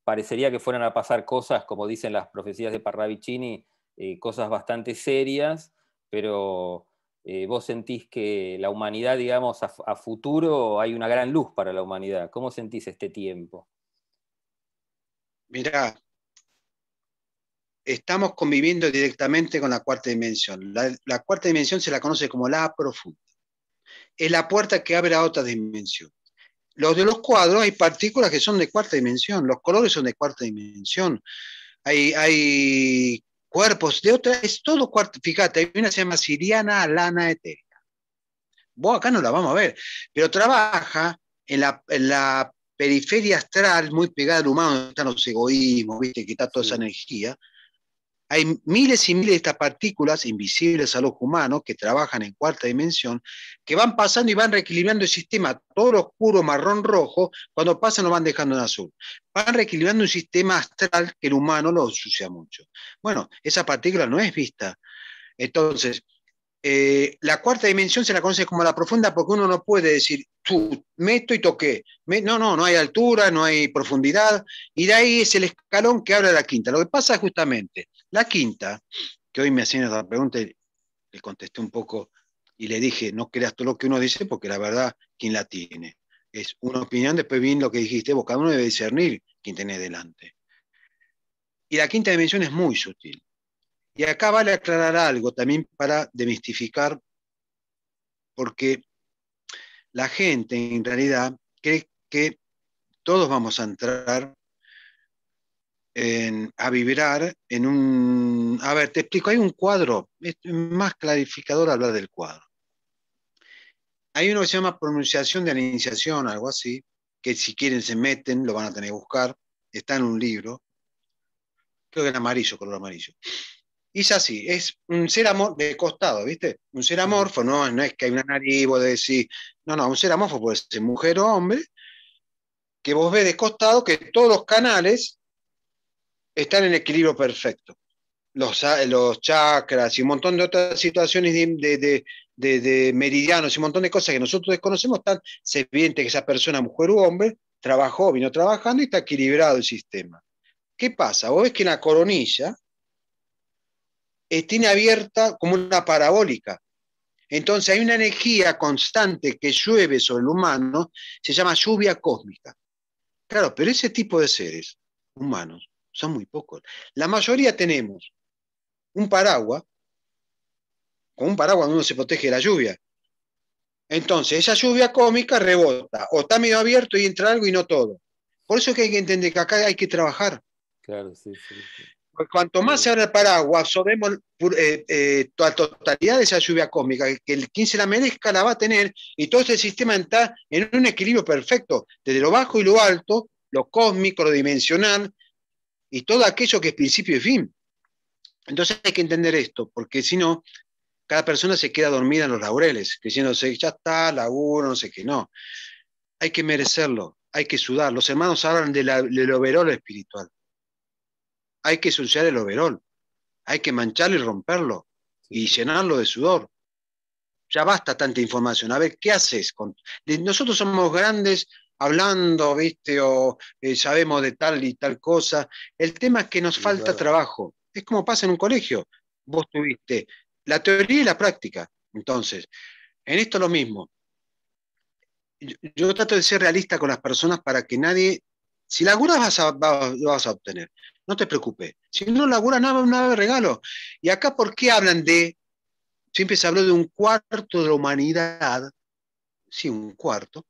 parecería que fueran a pasar cosas, como dicen las profecías de Parravicini, eh, cosas bastante serias, pero eh, vos sentís que la humanidad, digamos, a, futuro hay una gran luz para la humanidad. ¿Cómo sentís este tiempo? Mirá, estamos conviviendo directamente con la cuarta dimensión. La, cuarta dimensión se la conoce como la profunda. Es la puerta que abre a otra dimensión. Los de los cuadros hay partículas que son de cuarta dimensión, los colores son de cuarta dimensión, hay, hay cuerpos de otra es todo cuarto. Fíjate, hay una que se llama Siriana Lana Etérea. Vos acá no la vamos a ver, pero trabaja en la, la periferia astral, muy pegada al humano, donde están los egoísmos, viste, que está toda esa energía, hay miles y miles de estas partículas invisibles al ojo humano que trabajan en cuarta dimensión, que van pasando y van reequilibrando el sistema, todo oscuro, marrón, rojo, cuando pasan lo van dejando en azul. Van reequilibrando un sistema astral que el humano lo sucia mucho. Bueno, esa partícula no es vista. Entonces, eh, la cuarta dimensión se la conoce como la profunda porque uno no puede decir, tú, meto y toqué. no, no, no hay altura, no hay profundidad. Y de ahí es el escalón que abre la quinta. Lo que pasa es justamente la quinta, que hoy me hacían esta pregunta y le contesté un poco y le dije, no creas todo lo que uno dice porque la verdad, ¿quién la tiene? Es una opinión, después bien lo que dijiste, vos cada uno debe discernir quién tiene delante. Y la quinta dimensión es muy sutil. Y acá vale aclarar algo también para demistificar, porque la gente en realidad cree que todos vamos a entrar a vibrar en un... A ver, te explico, hay un cuadro, es más clarificador hablar del cuadro. Hay uno que se llama pronunciación de la iniciación, algo así, que si quieren se meten, lo van a tener que buscar, está en un libro, creo que en amarillo, color amarillo. Y es así, es un ser amor de costado, ¿viste? Un ser amorfo, no, no es que hay una nariz, de decir no, no, un ser amorfo puede ser mujer o hombre, que vos ves de costado que todos los canales están en equilibrio perfecto. Los, los chakras y un montón de otras situaciones de, de, de, meridianos y un montón de cosas que nosotros desconocemos, están se evidente que esa persona, mujer u hombre, trabajó, vino trabajando y está equilibrado el sistema. ¿Qué pasa? Vos ves que la coronilla está eh, tiene abierta como una parabólica. Entonces hay una energía constante que llueve sobre el humano, se llama lluvia cósmica. Claro, pero ese tipo de seres humanos son muy pocos. La mayoría tenemos un paraguas, con un paraguas uno se protege de la lluvia. Entonces, esa lluvia cómica rebota, o está medio abierto y entra algo y no todo. Por eso es que hay que entender que acá hay que trabajar. Claro, sí, sí. Pues cuanto más se abre el paraguas, absorbemos eh, eh, la totalidad de esa lluvia cósmica, que el quien se la merezca la va a tener, y todo este sistema está en un equilibrio perfecto, desde lo bajo y lo alto, lo cósmico, lo dimensional, y todo aquello que es principio y fin. Entonces hay que entender esto, porque si no, cada persona se queda dormida en los laureles, diciéndose, ya está, laburo, no sé qué, no. Hay que merecerlo, hay que sudar. Los hermanos hablan de del overol espiritual. Hay que suciar el overol, hay que mancharlo y romperlo y llenarlo de sudor. Ya basta tanta información. A ver, ¿qué haces? Con... Nosotros somos grandes hablando, ¿viste? O eh, sabemos de tal y tal cosa. El tema es que nos falta trabajo. Es como pasa en un colegio. Vos tuviste la teoría y la práctica. Entonces, en esto lo mismo. Yo, trato de ser realista con las personas para que nadie, si lagunas lo vas, a obtener, no te preocupes. Si no lagunas nada, nada de regalo. Y acá, ¿por qué hablan de, siempre se habló de un cuarto de la humanidad, sí, un cuarto,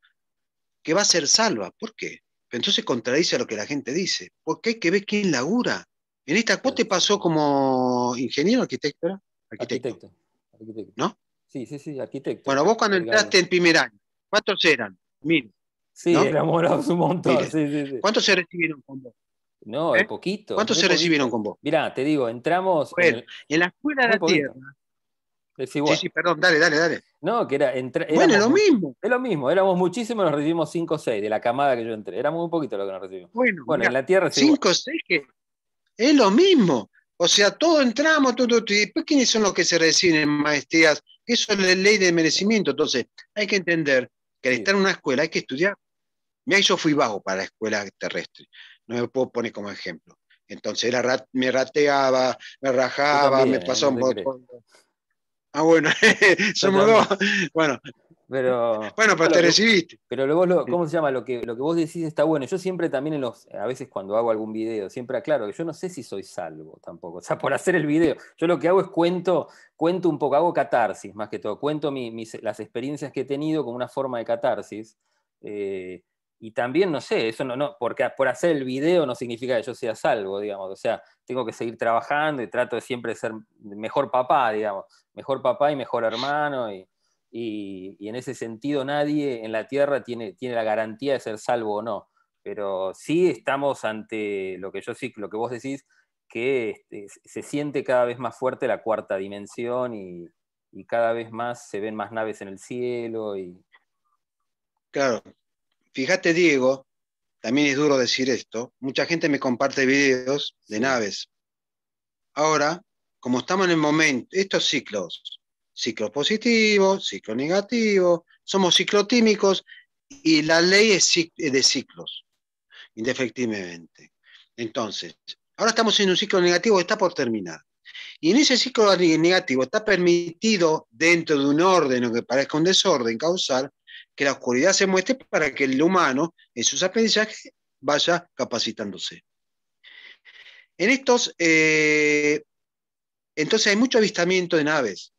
que va a ser salva. ¿Por qué? Entonces contradice a lo que la gente dice, porque hay que ver quién labura. En esta, ¿vos te pasó como ingeniero, arquitecto? Arquitecto. arquitecto. ¿No? Sí, sí, sí, arquitecto. Bueno, vos cuando entraste en primer año, ¿cuántos eran? Mil. Sí, un montón. Sí, sí, ¿Cuántos se recibieron con vos? No, ¿Eh? poquito. ¿Cuántos se recibieron con vos? Mirá, te digo, entramos. Bueno, en, la escuela de la tierra Sí, sí, perdón, dale, dale, dale. No, que era. bueno, es lo mismo. Es lo mismo, éramos muchísimos, nos recibimos 5 o 6 de la camada que yo entré. Era muy poquito lo que nos recibimos. Bueno, en la Tierra. 5 o 6 que es lo mismo. O sea, todos entramos, todo, y después, ¿quiénes son los que se reciben en maestrías? Eso es la ley de merecimiento. Entonces, hay que entender que al estar en una escuela hay que estudiar. Mira, yo fui bajo para la escuela terrestre. No me puedo poner como ejemplo. Entonces, me rateaba, me rajaba, me pasaba un poco... Ah, bueno, somos dos. Bueno. Pero, bueno, para te recibiste. Pero vos, lo, ¿cómo se llama? Lo que, lo que vos decís está bueno. Yo siempre también en los, a veces cuando hago algún video, siempre aclaro que yo no sé si soy salvo tampoco. O sea, por hacer el video. Yo lo que hago es cuento, cuento un poco, hago catarsis más que todo. Cuento mis, las experiencias que he tenido como una forma de catarsis. Eh, y también, no sé, eso no, no, porque por hacer el video no significa que yo sea salvo, digamos, o sea, tengo que seguir trabajando y trato de siempre de ser mejor papá, digamos, mejor papá y mejor hermano, y, en ese sentido nadie en la tierra tiene, tiene la garantía de ser salvo o no, pero sí estamos ante lo que yo sí, lo que vos decís, que este, se siente cada vez más fuerte la cuarta dimensión y, cada vez más se ven más naves en el cielo y... Claro, fíjate, Diego, también es duro decir esto, mucha gente me comparte videos de naves. Ahora, como estamos en el momento, estos ciclos, ciclo positivo, ciclo negativo, somos ciclotímicos y la ley es de ciclos, indefectiblemente. Entonces, ahora estamos en un ciclo negativo que está por terminar. Y en ese ciclo negativo está permitido, dentro de un orden o que parezca un desorden causar, que la oscuridad se muestre para que el humano en sus aprendizajes vaya capacitándose. En estos, eh, entonces hay mucho avistamiento de naves.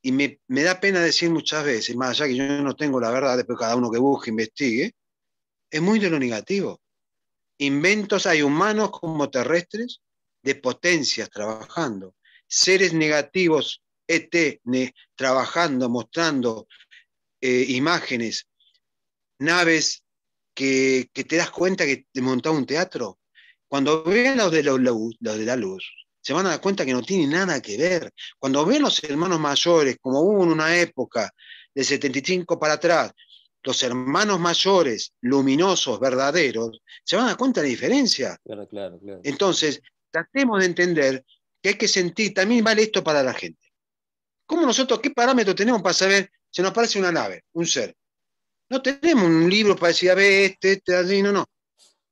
Y me, da pena decir muchas veces, más allá que yo no tengo la verdad, después cada uno que busque, investigue, es muy de lo negativo. Inventos hay humanos como terrestres de potencias trabajando, seres negativos ET trabajando, mostrando eh, imágenes, naves que, te das cuenta que te montaba un teatro. Cuando ven los de, la luz, se van a dar cuenta que no tiene nada que ver. Cuando ven los hermanos mayores, como hubo en una época de 75 para atrás, los hermanos mayores, luminosos, verdaderos, se van a dar cuenta de la diferencia. Claro, Entonces, tratemos de entender que hay que sentir, también vale esto para la gente. ¿Cómo nosotros, qué parámetros tenemos para saber se nos aparece una nave, un ser. No tenemos un libro para decir, a ver, este, este, allí, no, no.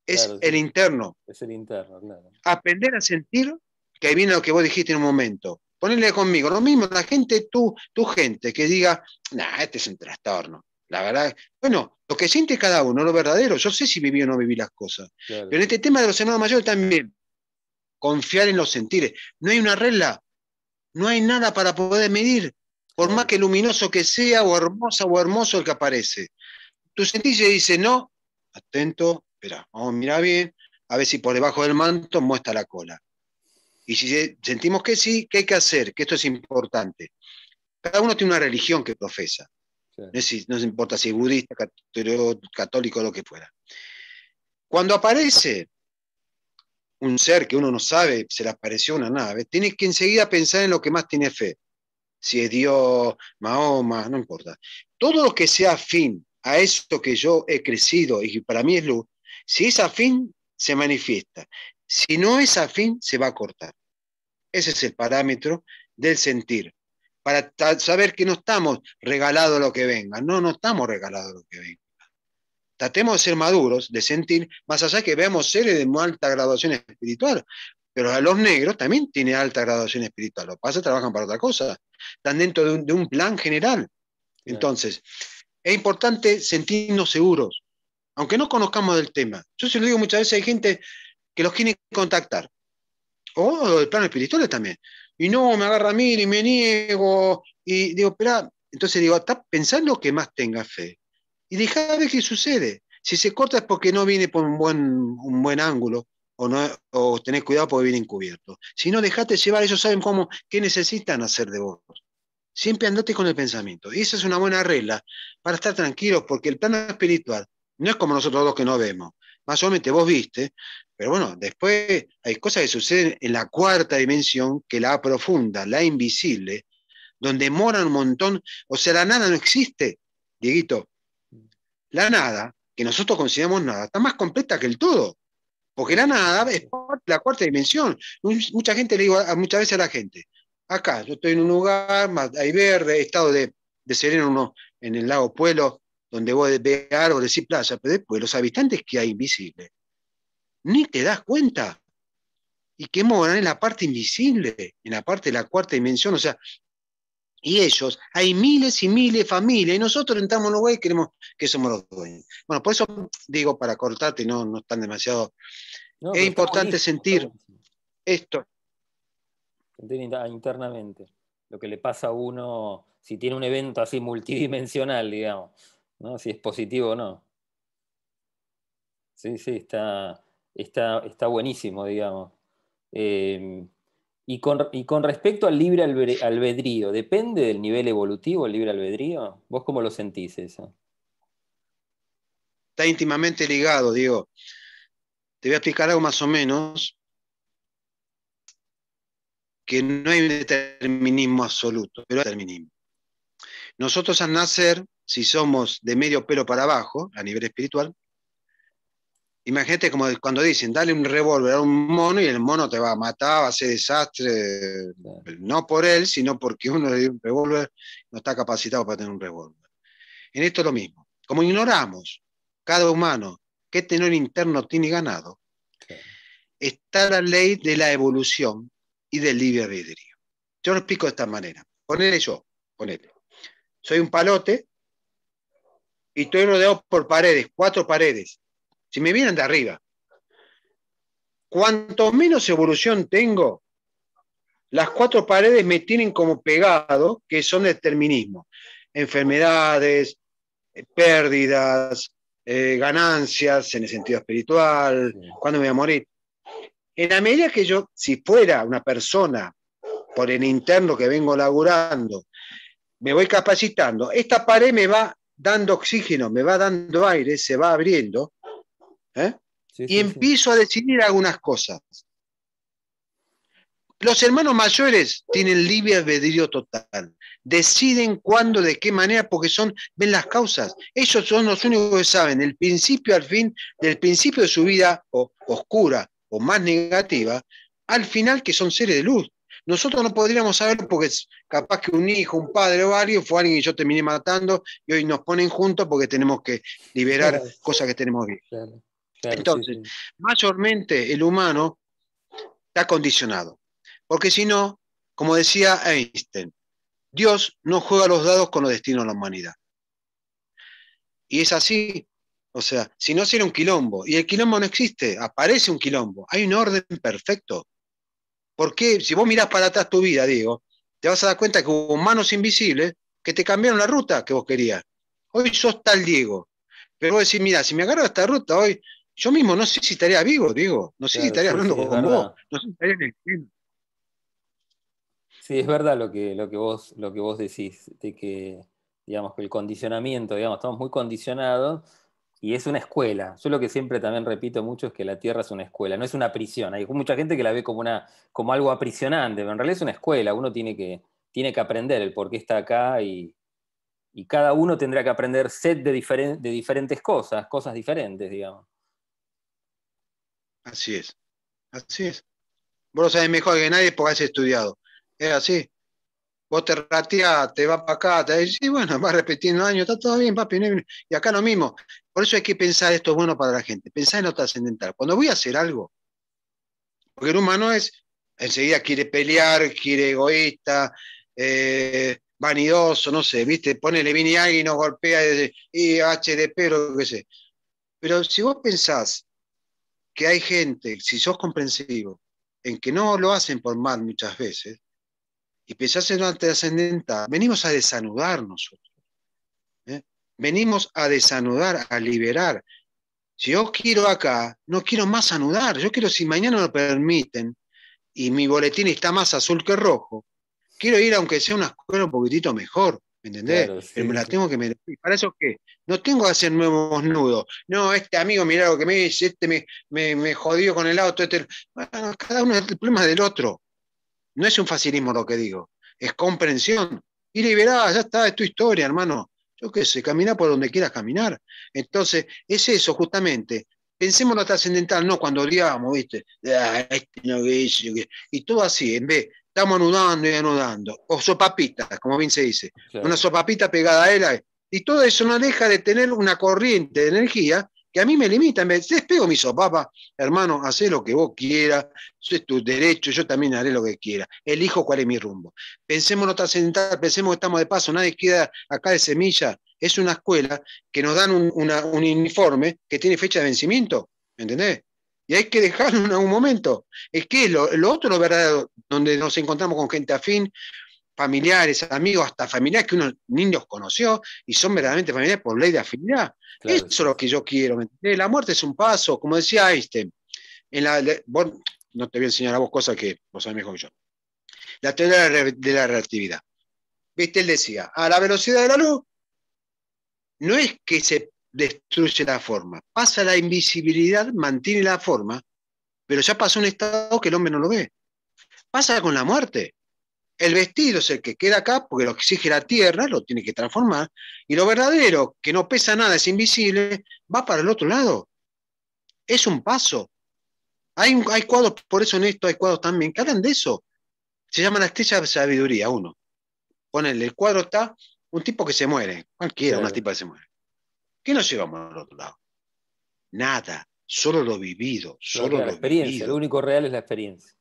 Es el interno. Es el interno, Aprender a sentir, que ahí viene lo que vos dijiste en un momento. Ponerle conmigo. Lo mismo, la gente, tú, tu gente, que diga, nah, este es un trastorno. La verdad, bueno, lo que siente cada uno, lo verdadero. Yo sé si viví o no viví las cosas. Pero en este tema de los hermanos mayores también, confiar en los sentires. No hay una regla, no hay nada para poder medir por más que luminoso que sea, o hermosa o hermoso el que aparece. Tu y dice, no, atento, espera, vamos a mirar bien, a ver si por debajo del manto muestra la cola. Y si sentimos que sí, ¿qué hay que hacer? Que esto es importante. Cada uno tiene una religión que profesa. No, es, importa si es budista, católico, lo que fuera. Cuando aparece un ser que uno no sabe, se le apareció una nave, tienes que enseguida pensar en lo que más tiene fe si es Dios, Mahoma, no importa. Todo lo que sea afín a esto que yo he crecido y que para mí es luz, si es afín, se manifiesta. Si no es afín, se va a cortar. Ese es el parámetro del sentir. Para saber que no estamos regalados lo que venga. No, no estamos regalados lo que venga. Tratemos de ser maduros, de sentir, más allá que veamos seres de alta graduación espiritual. Pero a los negros también tiene alta graduación espiritual. Los pasos trabajan para otra cosa. Están dentro de un, plan general. Entonces, es importante sentirnos seguros, aunque no conozcamos del tema. Yo se lo digo muchas veces, hay gente que los quiere contactar, o del plano espiritual también. Y no, me agarra a mí y me niego, y digo, espera, entonces digo, está pensando que más tenga fe. Y deja ver qué sucede. Si se corta es porque no viene por un buen, un buen ángulo, o, tenés cuidado porque viene encubierto Si no, dejate llevar, ellos saben cómo, qué necesitan hacer de vos. Siempre andate con el pensamiento. Y esa es una buena regla para estar tranquilos, porque el plano espiritual no es como nosotros los que no vemos. Más o menos vos viste, pero bueno, después hay cosas que suceden en la cuarta dimensión, que la profunda, la invisible, donde moran un montón. O sea, la nada no existe, Dieguito. La nada, que nosotros consideramos nada, está más completa que el todo. Porque la nada es la cuarta dimensión. Mucha gente le digo muchas veces a la gente, acá yo estoy en un lugar, hay verde, estado de, de sereno uno, en el lago Pueblo, donde vos ves árboles y playa, pero después los habitantes que hay invisibles, ni te das cuenta. Y que moran en la parte invisible, en la parte de la cuarta dimensión. O sea, y ellos. Hay miles y miles de familias y nosotros entramos en Uruguay y queremos que somos los dueños. Bueno, por eso digo, para cortarte, no, no están demasiado... es importante sentir esto. Ah, internamente, lo que le pasa a uno si tiene un evento así multidimensional, digamos, ¿no? si es positivo o no. Sí, sí, está, está, está buenísimo, digamos. Eh, y con, respecto al libre albedrío, ¿depende del nivel evolutivo el libre albedrío? ¿Vos cómo lo sentís eso? Está íntimamente ligado, digo. Te voy a explicar algo más o menos, que no hay un determinismo absoluto, pero hay determinismo. Nosotros al nacer, si somos de medio pelo para abajo, a nivel espiritual, Imagínate como cuando dicen, dale un revólver a un mono y el mono te va a matar, va a hacer desastre, no por él, sino porque uno le dio un revólver, no está capacitado para tener un revólver. En esto es lo mismo. Como ignoramos cada humano qué tenor interno tiene ganado, está la ley de la evolución y del libre albedrío. Yo lo explico de esta manera. Ponele yo, ponele. Soy un palote y estoy rodeado por paredes, cuatro paredes si me vienen de arriba. Cuanto menos evolución tengo, las cuatro paredes me tienen como pegado, que son determinismo. Enfermedades, eh, pérdidas, eh, ganancias en el sentido espiritual, cuando me voy a morir. En la medida que yo, si fuera una persona por el interno que vengo laburando, me voy capacitando, esta pared me va dando oxígeno, me va dando aire, se va abriendo, ¿eh? y empiezo a decidir algunas cosas. Los hermanos mayores tienen libre albedrío total. Deciden cuándo, de qué manera, porque son, ven las causas. Ellos son los únicos que saben el principio al fin, del principio de su vida oscura o más negativa, al final que son seres de luz. Nosotros no podríamos saber porque capaz que un hijo, un padre o alguien fue alguien y yo terminé matando y hoy nos ponen juntos porque tenemos que liberar cosas que tenemos bien. Entonces, mayormente el humano está condicionado, porque si no, como decía Einstein, Dios no juega los dados con los destinos de la humanidad. Y es así. O sea, si no sería un quilombo, y el quilombo no existe, aparece un quilombo, hay un orden perfecto. Porque si vos mirás para atrás tu vida, Diego, te vas a dar cuenta que hubo manos invisibles que te cambiaron la ruta que vos querías. Hoy sos tal Diego. Pero vos decís, mira, si me agarro esta ruta hoy, yo mismo no sé si estaría vivo, digo. No sé si estaría hablando con vos. No sé si estaría en el cine. Sí, es verdad lo que, lo que, vos, lo que vos decís, de que, digamos, que el condicionamiento, digamos, estamos muy condicionados y es una escuela. Yo lo que siempre también repito mucho es que la Tierra es una escuela, no es una prisión. Hay mucha gente que la ve como, una, como algo aprisionante, pero en realidad es una escuela. Uno tiene que, tiene que aprender el por qué está acá y, cada uno tendrá que aprender set de, de diferentes cosas, cosas diferentes, digamos. Así es. Así es. Vos lo sabés mejor que nadie porque has estudiado. Es así. Vos te rateás, te vas para acá, te decís, bueno, vas repitiendo años, está todo bien, papi. y acá lo mismo. Por eso hay que pensar esto es bueno para la gente. Pensar en lo trascendental. Cuando voy a hacer algo, porque el humano es, enseguida quiere pelear, quiere egoísta, eh, vanidoso, no sé, ¿viste? Ponele, viene alguien y nos golpea y, dice, y HDP, lo que sé. Pero si vos pensás que hay gente, si sos comprensivo, en que no lo hacen por mal muchas veces, y pensás en una trascendental, venimos a desanudar nosotros. ¿eh? Venimos a desanudar, a liberar. Si yo quiero acá, no quiero más anudar. Yo quiero, si mañana lo permiten, y mi boletín está más azul que rojo, quiero ir aunque sea una escuela un poquitito mejor. ¿Me entendés? me la tengo que merecer. para eso qué? No tengo que hacer nuevos nudos. No, este amigo, mira lo que me dice, este me, me, jodió con el auto. Este... Bueno, cada uno es el problema del otro. No es un facilismo lo que digo, es comprensión. Y liberá, ya está, es tu historia, hermano. Yo qué sé, camina por donde quieras caminar. Entonces, es eso, justamente. Pensemos lo trascendental, no cuando digamos, ¿viste? Ah, este y todo así, en vez Estamos anudando y anudando. O sopapitas, como bien se dice. Una sopapita pegada a él. Y todo eso no deja de tener una corriente de energía que a mí me limita. Me despego mi sopapa, hermano, hace lo que vos quieras, eso es tu derecho, yo también haré lo que quiera. Elijo cuál es mi rumbo. Pensemos no trascendental, pensemos que estamos de paso, nadie queda acá de semilla. Es una escuela que nos dan un, informe que tiene fecha de vencimiento, ¿entendés? y hay que dejarlo en algún momento. Es que lo, otro, lo donde nos encontramos con gente afín, familiares, amigos, hasta familiares que uno niños conoció y son verdaderamente familiares por ley de afinidad. Eso es lo que yo quiero. La muerte es un paso, como decía Einstein. En la, no te voy a enseñar a vos cosas que vos sabés mejor que yo. La teoría de la reactividad. ¿Viste? Él decía, a la velocidad de la luz, no es que se destruye la forma. Pasa la invisibilidad, mantiene la forma, pero ya pasa un estado que el hombre no lo ve. Pasa con la muerte. El vestido es el que queda acá porque lo exige la tierra, lo tiene que transformar, y lo verdadero, que no pesa nada, es invisible, va para el otro lado. Es un paso. Hay, hay cuadros, por eso en esto hay cuadros también que hablan de eso. Se llama la estrella de sabiduría, uno. Ponenle, el cuadro está un tipo que se muere, cualquiera, una tipa que se muere. ¿Qué nos llevamos al otro lado? Nada, solo lo vivido, solo la lo experiencia, vivido. Lo único real es la experiencia.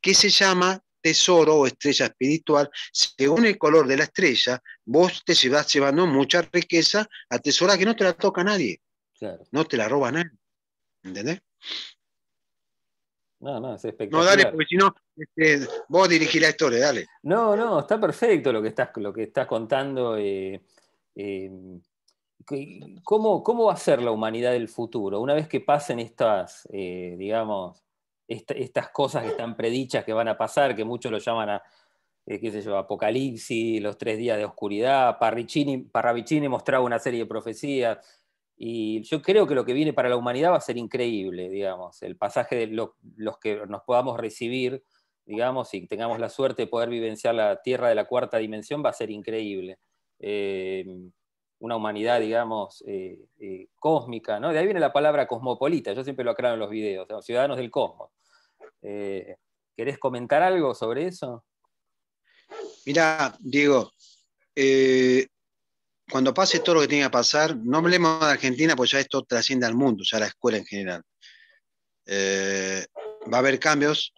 ¿Qué se llama tesoro o estrella espiritual. Según el color de la estrella, vos te vas llevando mucha riqueza a tesorar, que no te la toca nadie. No te la roba nadie. ¿Entendés? No, no, es espectacular. No, dale, porque si no, este, vos dirigís la historia, dale. No, no, está perfecto lo que estás, lo que estás contando. Eh, eh, ¿cómo, ¿cómo, va a ser la humanidad del futuro? Una vez que pasen estas, eh, digamos, estas cosas que están predichas que van a pasar, que muchos lo llaman eh, qué yo, Apocalipsis, los tres días de oscuridad, Parravicini mostraba una serie de profecías, y yo creo que lo que viene para la humanidad va a ser increíble, digamos, el pasaje de los que nos podamos recibir, digamos, y tengamos la suerte de poder vivenciar la Tierra de la cuarta dimensión va a ser increíble. Eh, una humanidad, digamos, eh, eh, cósmica, ¿no? De ahí viene la palabra cosmopolita, yo siempre lo aclaro en los videos, ciudadanos del cosmos. Eh, ¿Querés comentar algo sobre eso? mira Diego, cuando pase todo lo que tiene que pasar, no hablemos de Argentina, pues ya esto trasciende al mundo, ya la escuela en general. va a haber cambios.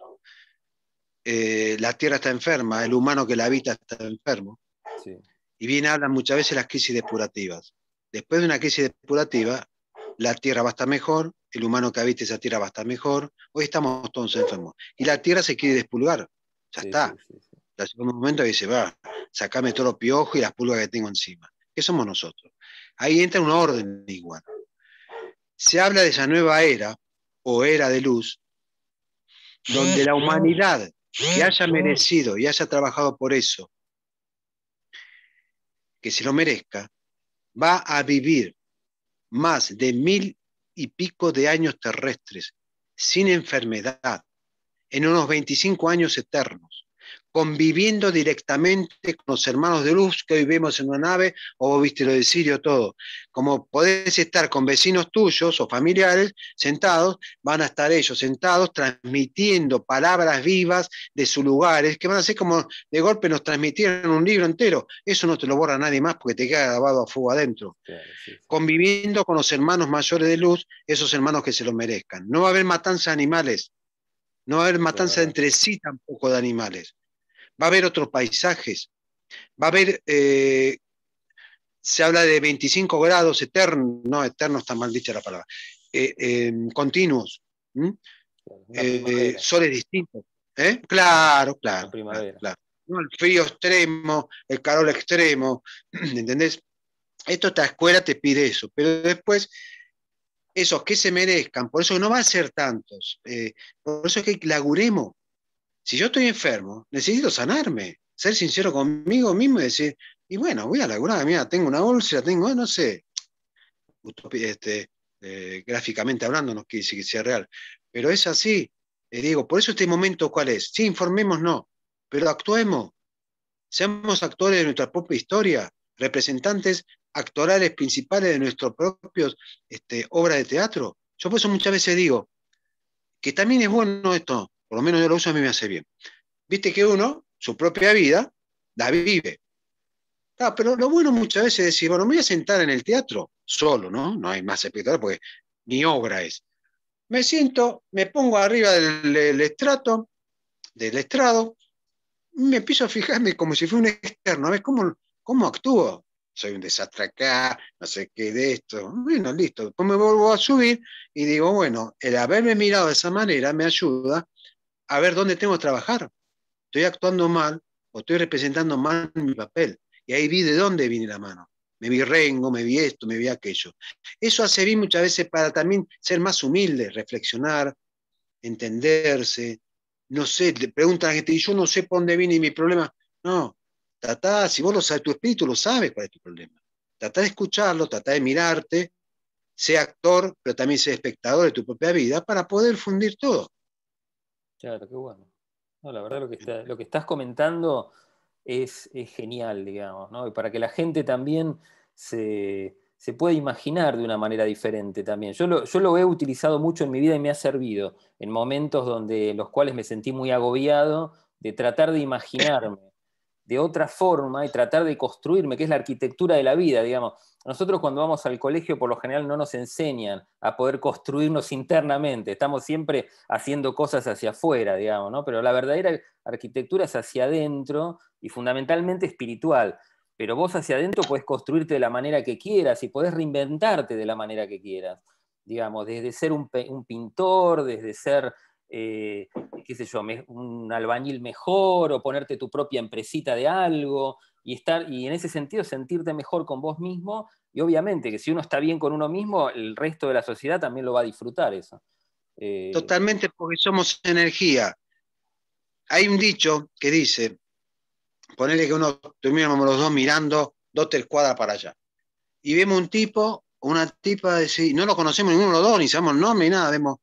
la Tierra está enferma, el humano que la habita está enfermo. Sí y bien hablan muchas veces las crisis depurativas. Después de una crisis depurativa, la tierra va a estar mejor, el humano que habita esa tierra va a estar mejor, hoy estamos todos enfermos. Y la tierra se quiere despulgar, ya está. en un momento dice, va, sacame todos los piojos y las pulgas que tengo encima. que somos nosotros? Ahí entra un orden igual. Se habla de esa nueva era o era de luz, donde la humanidad que haya merecido y haya trabajado por eso que se lo merezca, va a vivir más de mil y pico de años terrestres, sin enfermedad, en unos 25 años eternos conviviendo directamente con los hermanos de luz que hoy vemos en una nave, o viste lo de Sirio, todo. Como podés estar con vecinos tuyos o familiares sentados, van a estar ellos sentados transmitiendo palabras vivas de sus lugares, que van a ser como de golpe nos transmitieron un libro entero. Eso no te lo borra nadie más porque te queda grabado a fuego adentro. Conviviendo con los hermanos mayores de luz, esos hermanos que se lo merezcan. No va a haber matanza de animales, no va a haber matanza entre sí tampoco de animales va a haber otros paisajes, va a haber, eh, se habla de 25 grados eternos, no, eternos está mal dicha la palabra, eh, eh, continuos, soles distintos. Claro, claro. El frío extremo, el calor extremo, ¿entendés? Esto esta escuela te pide eso, pero después esos que se merezcan, por eso no va a ser tantos, por eso es que laguremos si yo estoy enfermo, necesito sanarme, ser sincero conmigo mismo y decir, y bueno, voy a la laburar, mira, tengo una úlcera, tengo, no sé, este, eh, gráficamente hablando, no quiere decir que sea real, pero es así. Y digo, por eso este momento cuál es. Sí, informemos, no, pero actuemos. Seamos actores de nuestra propia historia, representantes actorales principales de nuestras propias este, obras de teatro. Yo por eso muchas veces digo que también es bueno esto, por lo menos yo lo uso, a mí me hace bien. Viste que uno, su propia vida, la vive. Ah, pero lo bueno muchas veces es decir, bueno, me voy a sentar en el teatro solo, ¿no? No hay más espectadores porque mi obra es. Me siento, me pongo arriba del, estrato, del estrado, me empiezo a fijarme como si fuera un externo, a ver cómo, cómo actúo. Soy un desastre acá, no sé qué de esto. Bueno, listo. Después me vuelvo a subir y digo, bueno, el haberme mirado de esa manera me ayuda a ver dónde tengo que trabajar. Estoy actuando mal o estoy representando mal mi papel. Y ahí vi de dónde viene la mano. Me vi rengo, me vi esto, me vi aquello. Eso hace bien muchas veces para también ser más humilde, reflexionar, entenderse. No sé, le preguntan a la gente, y yo no sé por dónde viene mi problema. No, tratá, si vos lo sabes, tu espíritu lo sabe cuál es tu problema. Tratá de escucharlo, tratá de mirarte, sé actor, pero también sé espectador de tu propia vida para poder fundir todo. Claro, qué bueno. No, la verdad lo que, estás comentando es, genial, digamos, Y para que la gente también se, pueda imaginar de una manera diferente también. Yo lo, yo lo, he utilizado mucho en mi vida y me ha servido en momentos donde, en los cuales me sentí muy agobiado de tratar de imaginarme de otra forma y tratar de construirme, que es la arquitectura de la vida, digamos. Nosotros cuando vamos al colegio por lo general no nos enseñan a poder construirnos internamente, estamos siempre haciendo cosas hacia afuera, digamos, ¿no? Pero la verdadera arquitectura es hacia adentro y fundamentalmente espiritual. Pero vos hacia adentro puedes construirte de la manera que quieras y puedes reinventarte de la manera que quieras, digamos, desde ser un, un pintor, desde ser eh, qué sé yo, un albañil mejor o ponerte tu propia empresita de algo y estar y en ese sentido sentirte mejor con vos mismo y obviamente que si uno está bien con uno mismo, el resto de la sociedad también lo va a disfrutar eso. Eh, Totalmente porque somos energía. Hay un dicho que dice, ponele que uno los dos mirando dos tres cuadras para allá y vemos un tipo, una tipa, decir, no lo conocemos ninguno de los dos, ni sabemos el nombre ni nada, vemos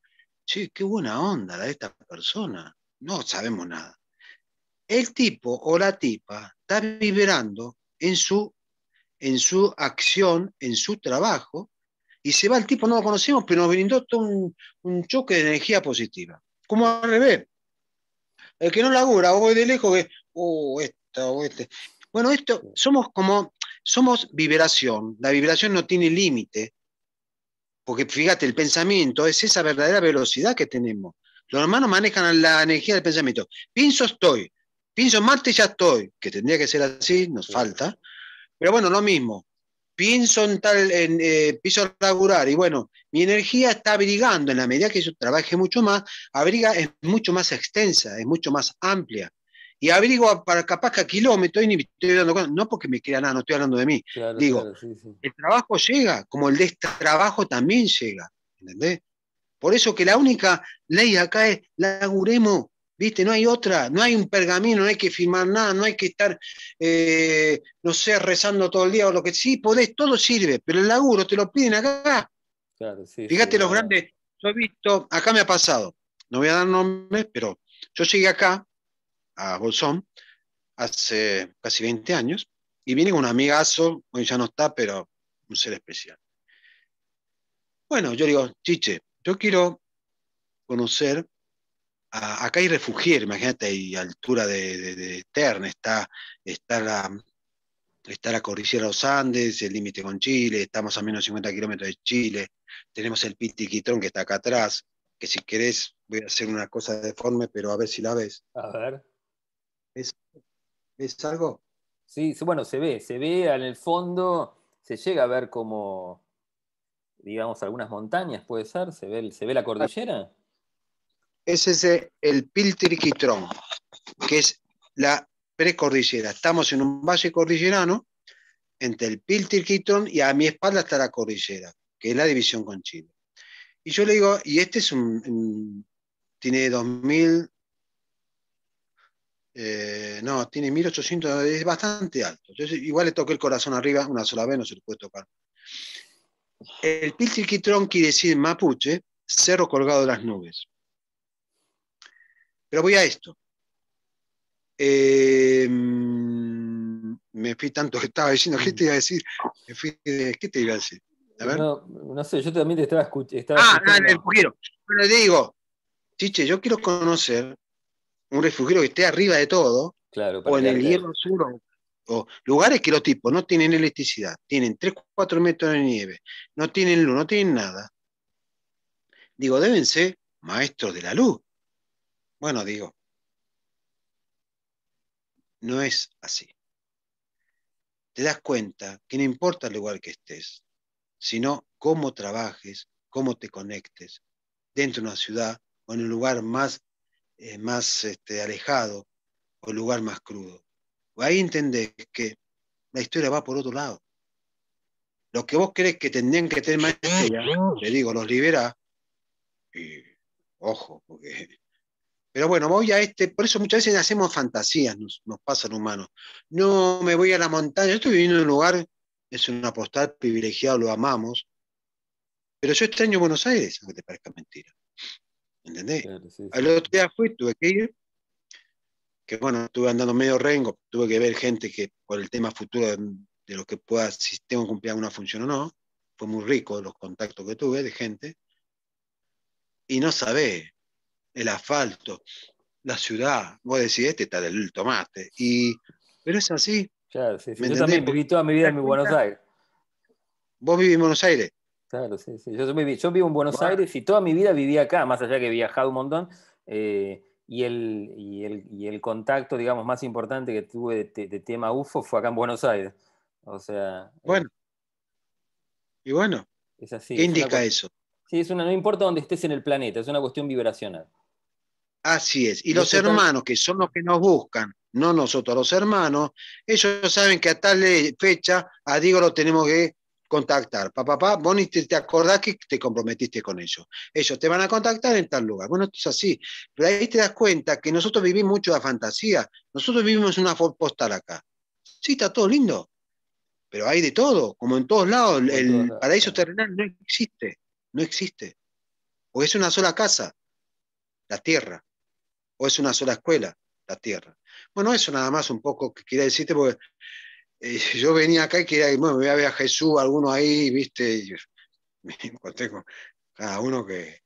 Sí, qué buena onda la de esta persona. No sabemos nada. El tipo o la tipa está vibrando en su, en su acción, en su trabajo, y se va el tipo, no lo conocemos, pero nos brindó todo un, choque de energía positiva. Como al revés. El que no labura, o de lejos, que, oh, esto, o este. Bueno, esto, somos como, somos vibración. La vibración no tiene límite. Porque fíjate, el pensamiento es esa verdadera velocidad que tenemos. Los hermanos manejan la energía del pensamiento. Pienso estoy, pienso Marte ya estoy, que tendría que ser así, nos falta. Pero bueno, lo mismo. Pienso en tal, en, eh, pienso y bueno, mi energía está abrigando, en la medida que yo trabaje mucho más, abriga es mucho más extensa, es mucho más amplia y abrigo, para capaz que a kilómetros me estoy dando no porque me quiera nada, no estoy hablando de mí. Digo, el trabajo llega, como el de este trabajo también llega, ¿entendés? Por eso que la única ley acá es laburemos, ¿viste? No hay otra, no hay un pergamino, no hay que firmar nada, no hay que estar, eh, no sé, rezando todo el día o lo que sí, podés, todo sirve, pero el laburo te lo piden acá. Fíjate los grandes, yo he visto, acá me ha pasado, no voy a dar nombres, pero yo llegué acá a Bolsón hace casi 20 años y viene con un amigazo, hoy ya no está, pero un ser especial. Bueno, yo digo, Chiche, yo quiero conocer, acá hay refugio, imagínate, hay altura de, de, Tern, está, está, la, está cordillera de los Andes, el límite con Chile, estamos a menos de 50 kilómetros de Chile, tenemos el Pitiquitrón que está acá atrás, que si querés voy a hacer una cosa deforme, pero a ver si la ves. A ver es es algo? Sí, bueno, se ve, se ve en el fondo, se llega a ver como, digamos, algunas montañas, puede ser, se ve, se ve la cordillera. Ese es el, el que es la precordillera. Estamos en un valle cordillerano, entre el Piltirquitrón y a mi espalda está la cordillera, que es la división con Chile. Y yo le digo, y este es un, un tiene 2000, eh, no, tiene 1800, es bastante alto. igual le toqué el corazón arriba una sola vez, no se lo puede tocar. El Piltriquitrón quiere decir mapuche, cerro colgado de las nubes. Pero voy a esto. Em, me fui tanto que estaba diciendo, ¿qué te iba a decir? Me ¿Qué te iba a decir? No, no, sé, yo también te estaba, ah, escuchando. Ah, el digo, Chiche, yo quiero conocer un refugio que esté arriba de todo, o en el hierro sur, o, lugares que los tipos no tienen electricidad, tienen 3, 4 metros de nieve, no tienen luz, no tienen nada. Digo, deben ser maestros de la luz. Bueno, digo, no es así. Te das cuenta que no importa el lugar que estés, sino cómo trabajes, cómo te conectes dentro de una ciudad o en un lugar más eh, más este, alejado o lugar más crudo. Ahí entendés que la historia va por otro lado. Lo que vos crees que tendrían que tener maestría, te digo, los libera. ojo, porque pero bueno, voy a este, por eso muchas veces hacemos fantasías, nos, nos humanos. No me voy a la montaña, yo estoy viviendo en un lugar, es una postal privilegiado, lo amamos, pero yo extraño Buenos Aires, aunque te parezca mentira. ¿Entendés? Al otro día fui, tuve que ir, que bueno, estuve andando medio rengo, tuve que ver gente que por el tema futuro de, lo que pueda, si tengo que cumplir alguna función o no, fue muy rico los contactos que tuve de gente, y no sabés el asfalto, la ciudad, a decir este está del tomate, y, pero es así. Claro, yo también viví toda mi vida en Buenos Aires. Vos vivís en Buenos Aires. Yo, vivo en Buenos Aires y toda mi vida vivía acá, más allá que he viajado un montón. Eh, y, el, el, contacto, digamos, más importante que tuve de, tema UFO fue acá en Buenos Aires. O sea. Eh, bueno. y bueno. Es así. ¿Qué indica eso? Sí, es una, no importa dónde estés en el planeta, es una cuestión vibracional. Así es. Y, los hermanos, que son los que nos buscan, no nosotros, los hermanos, ellos saben que a tal eh, fecha a Diego lo tenemos que contactar, papá, papá, vos te, acordás que te comprometiste con ellos. Ellos te van a contactar en tal lugar. Bueno, esto es así. Pero ahí te das cuenta que nosotros vivimos mucho de fantasía. Nosotros vivimos en una postal acá. Sí, está todo lindo. Pero hay de todo, como en todos lados. el paraíso terrenal no existe. No existe. O es una sola casa, la tierra. O es una sola escuela, la tierra. Bueno, eso nada más un poco que quería decirte, porque yo venía acá y quería, bueno, me voy a ver a Jesús, alguno ahí, viste, y me encontré con cada uno que,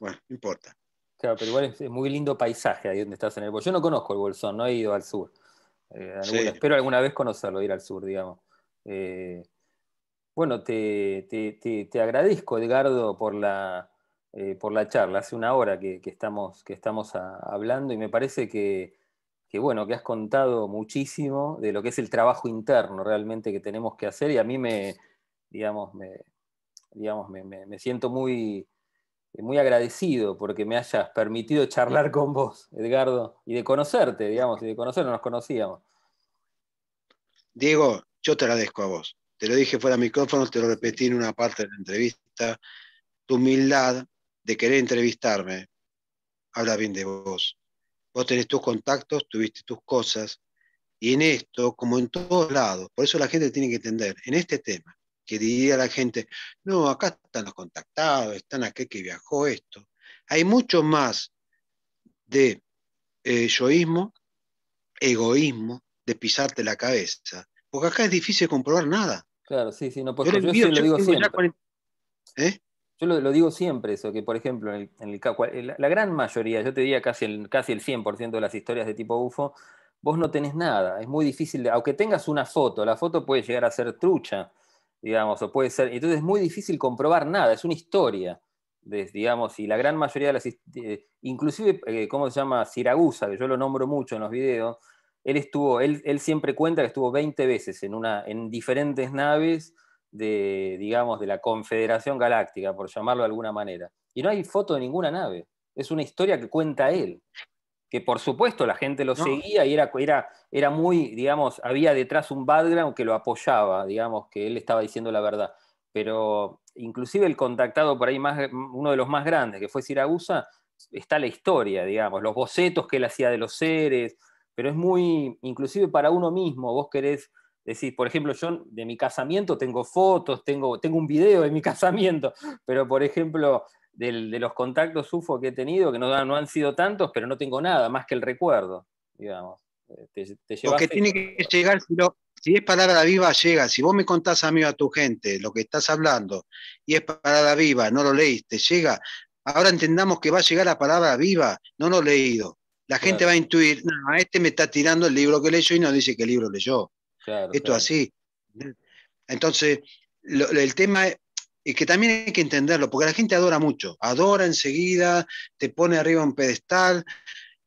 bueno, no importa. Claro, pero igual es, muy lindo paisaje ahí donde estás en el Bolsón. Yo no conozco el Bolsón, no he ido al sur. Eh, alguna, Espero alguna vez conocerlo, ir al sur, digamos. Eh, bueno, te, agradezco, Edgardo, por la, eh, por la charla. Hace una hora que, estamos, que estamos hablando y me parece que que bueno, que has contado muchísimo de lo que es el trabajo interno realmente que tenemos que hacer y a mí me, digamos, me, digamos, me, siento muy, muy agradecido porque me hayas permitido charlar con vos, Edgardo, y de conocerte, digamos, y de conocernos, nos conocíamos. Diego, yo te agradezco a vos. Te lo dije fuera micrófono, te lo repetí en una parte de la entrevista. Tu humildad de querer entrevistarme habla bien de vos vos tenés tus contactos, tuviste tus cosas, y en esto, como en todos lados, por eso la gente tiene que entender, en este tema, que diría la gente, no, acá están los contactados, están aquel que viajó esto. Hay mucho más de eh, yoísmo, egoísmo, de pisarte la cabeza, porque acá es difícil comprobar nada. Claro, sí, sí, no, pues porque yo, digo ¿Eh? yo lo, digo siempre eso, que por ejemplo, en, la gran mayoría, yo te diría casi el, casi el 100% de las historias de tipo UFO, vos no tenés nada, es muy difícil, aunque tengas una foto, la foto puede llegar a ser trucha, digamos, o puede ser, entonces es muy difícil comprobar nada, es una historia, digamos, y la gran mayoría de las, inclusive, eh, ¿cómo se llama? Siragusa, que yo lo nombro mucho en los videos, él estuvo, él, él siempre cuenta que estuvo 20 veces en, una, en diferentes naves, de, digamos, de la Confederación Galáctica, por llamarlo de alguna manera. Y no hay foto de ninguna nave. Es una historia que cuenta él. Que por supuesto la gente lo seguía y era, era, era muy, digamos, había detrás un background que lo apoyaba, digamos, que él estaba diciendo la verdad. Pero inclusive el contactado por ahí, más, uno de los más grandes, que fue Siragusa, está la historia, digamos, los bocetos que él hacía de los seres, pero es muy, inclusive para uno mismo, vos querés Decís, por ejemplo, yo de mi casamiento tengo fotos, tengo, tengo un video de mi casamiento, pero por ejemplo, de los contactos UFO que he tenido, que no, no han sido tantos, pero no tengo nada más que el recuerdo, digamos. Eh, te, Porque tiene que llegar, si, es palabra viva, llega. Si vos me contás a mí o a tu gente lo que estás hablando y es palabra viva, no lo leíste, llega. Ahora entendamos que va a llegar la palabra viva, no lo he leído. La gente va a intuir, no, este me está tirando el libro que leyó y no dice qué libro leyó. Esto así. Entonces, el tema es que también hay que entenderlo, porque la gente adora mucho, adora enseguida, te pone arriba un pedestal,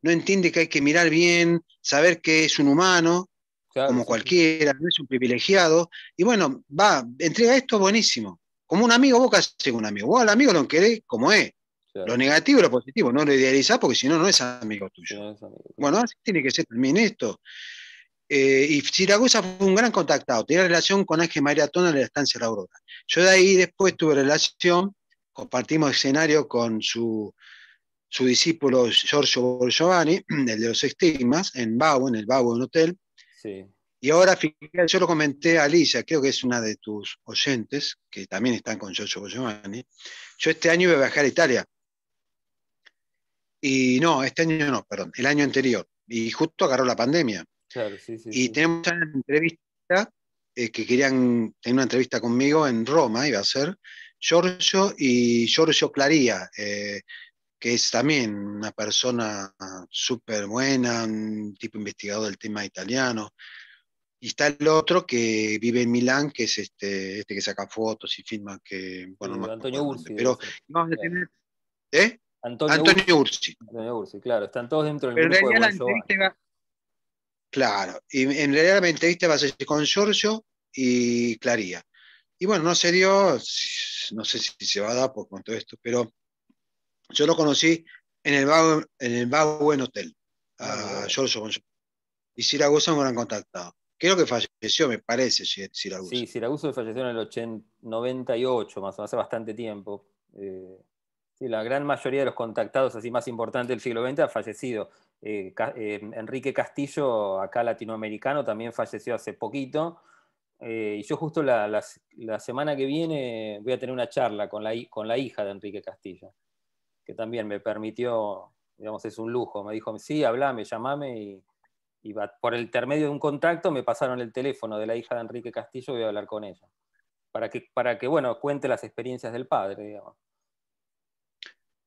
no entiende que hay que mirar bien, saber que es un humano, como cualquiera, no es un privilegiado, y bueno, va, entrega esto buenísimo. Como un amigo, vos casi un amigo, vos al amigo lo querés como es. Lo negativo y lo positivo, no lo idealizás porque si no, no es amigo tuyo. Bueno, así tiene que ser también esto. Eh, y Siragusa fue un gran contactado, tenía relación con Ángel María Tona en la estancia La Aurora. Yo de ahí después tuve relación, compartimos escenario con su, su discípulo Giorgio giovanni el de los estigmas, en Bau, en el un Hotel. Sí. Y ahora, yo lo comenté a Alicia, creo que es una de tus oyentes, que también están con Giorgio Giovanni. Yo este año iba a viajar a Italia. Y no, este año no, perdón, el año anterior. Y justo agarró la pandemia y tenemos una entrevista eh, que querían tener una entrevista conmigo en Roma, iba a ser, Giorgio y Giorgio Claría, eh, que es también una persona súper buena, un tipo investigador del tema italiano. Y está el otro que vive en Milán, que es este, este que saca fotos y filma, que, bueno, Antonio Ursi. Pero Antonio, Ursi. Antonio Ursi, claro, están todos dentro del Pero grupo la entrevista Claro, y en realidad la entrevista va a ser con Giorgio y Claría. Y bueno, no se dio, no sé si se va a dar por con todo esto, pero yo lo conocí en el en el Bowen Hotel, a ah, Giorgio Y Siragusa me lo han contactado. Creo que falleció, me parece, Siragusa. Sí, Siraguso falleció en el 98, más o menos, hace bastante tiempo. Eh, la gran mayoría de los contactados así más importantes del siglo XX ha fallecido. Eh, eh, Enrique Castillo, acá latinoamericano, también falleció hace poquito. Eh, y yo justo la, semana que viene voy a tener una charla con la, con la hija de Enrique Castillo, que también me permitió, digamos, es un lujo. Me dijo, sí, hablame, llamame y, y por el intermedio de un contacto me pasaron el teléfono de la hija de Enrique Castillo, y voy a hablar con ella. Para que, para que bueno, cuente las experiencias del padre,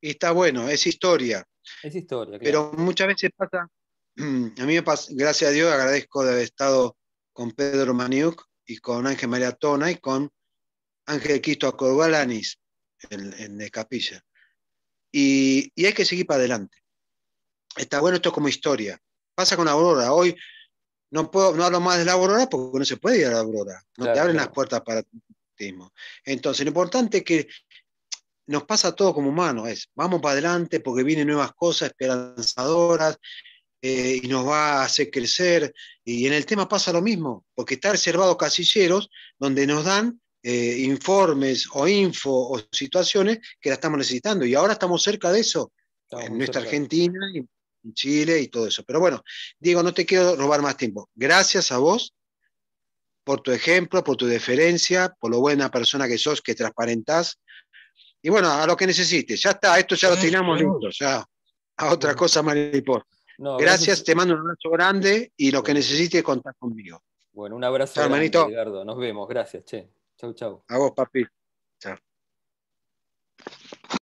Está bueno, es historia. Es historia. Pero muchas veces pasa, a mí me gracias a Dios, agradezco de haber estado con Pedro Maniuk y con Ángel María Tona y con Ángel Quisto Acorbalanis en, en Capilla. Y, y, hay que seguir para adelante. Está bueno esto como historia. Pasa con Aurora. Hoy no, puedo, no hablo más de la Aurora porque no se puede ir a la Aurora. No te abren las puertas para ti Entonces, lo importante es que nos pasa a todos como humanos, es vamos para adelante porque vienen nuevas cosas esperanzadoras eh, y nos va a hacer crecer. Y en el tema pasa lo mismo, porque está reservado casilleros donde nos dan eh, informes o info o situaciones que la estamos necesitando. Y ahora estamos cerca de eso, en nuestra Argentina, y Chile y todo eso. Pero bueno, Diego, no te quiero robar más tiempo. Gracias a vos por tu ejemplo, por tu deferencia, por lo buena persona que sos, que transparentás y bueno, a lo que necesites, ya está, esto ya lo teníamos listo, ya a otra cosa, Maripor. gracias, te mando un abrazo grande y lo que necesites contar conmigo. Bueno, un abrazo, chau, grande, Nos vemos, gracias, che. Chau, chau. A vos, papi. Chao.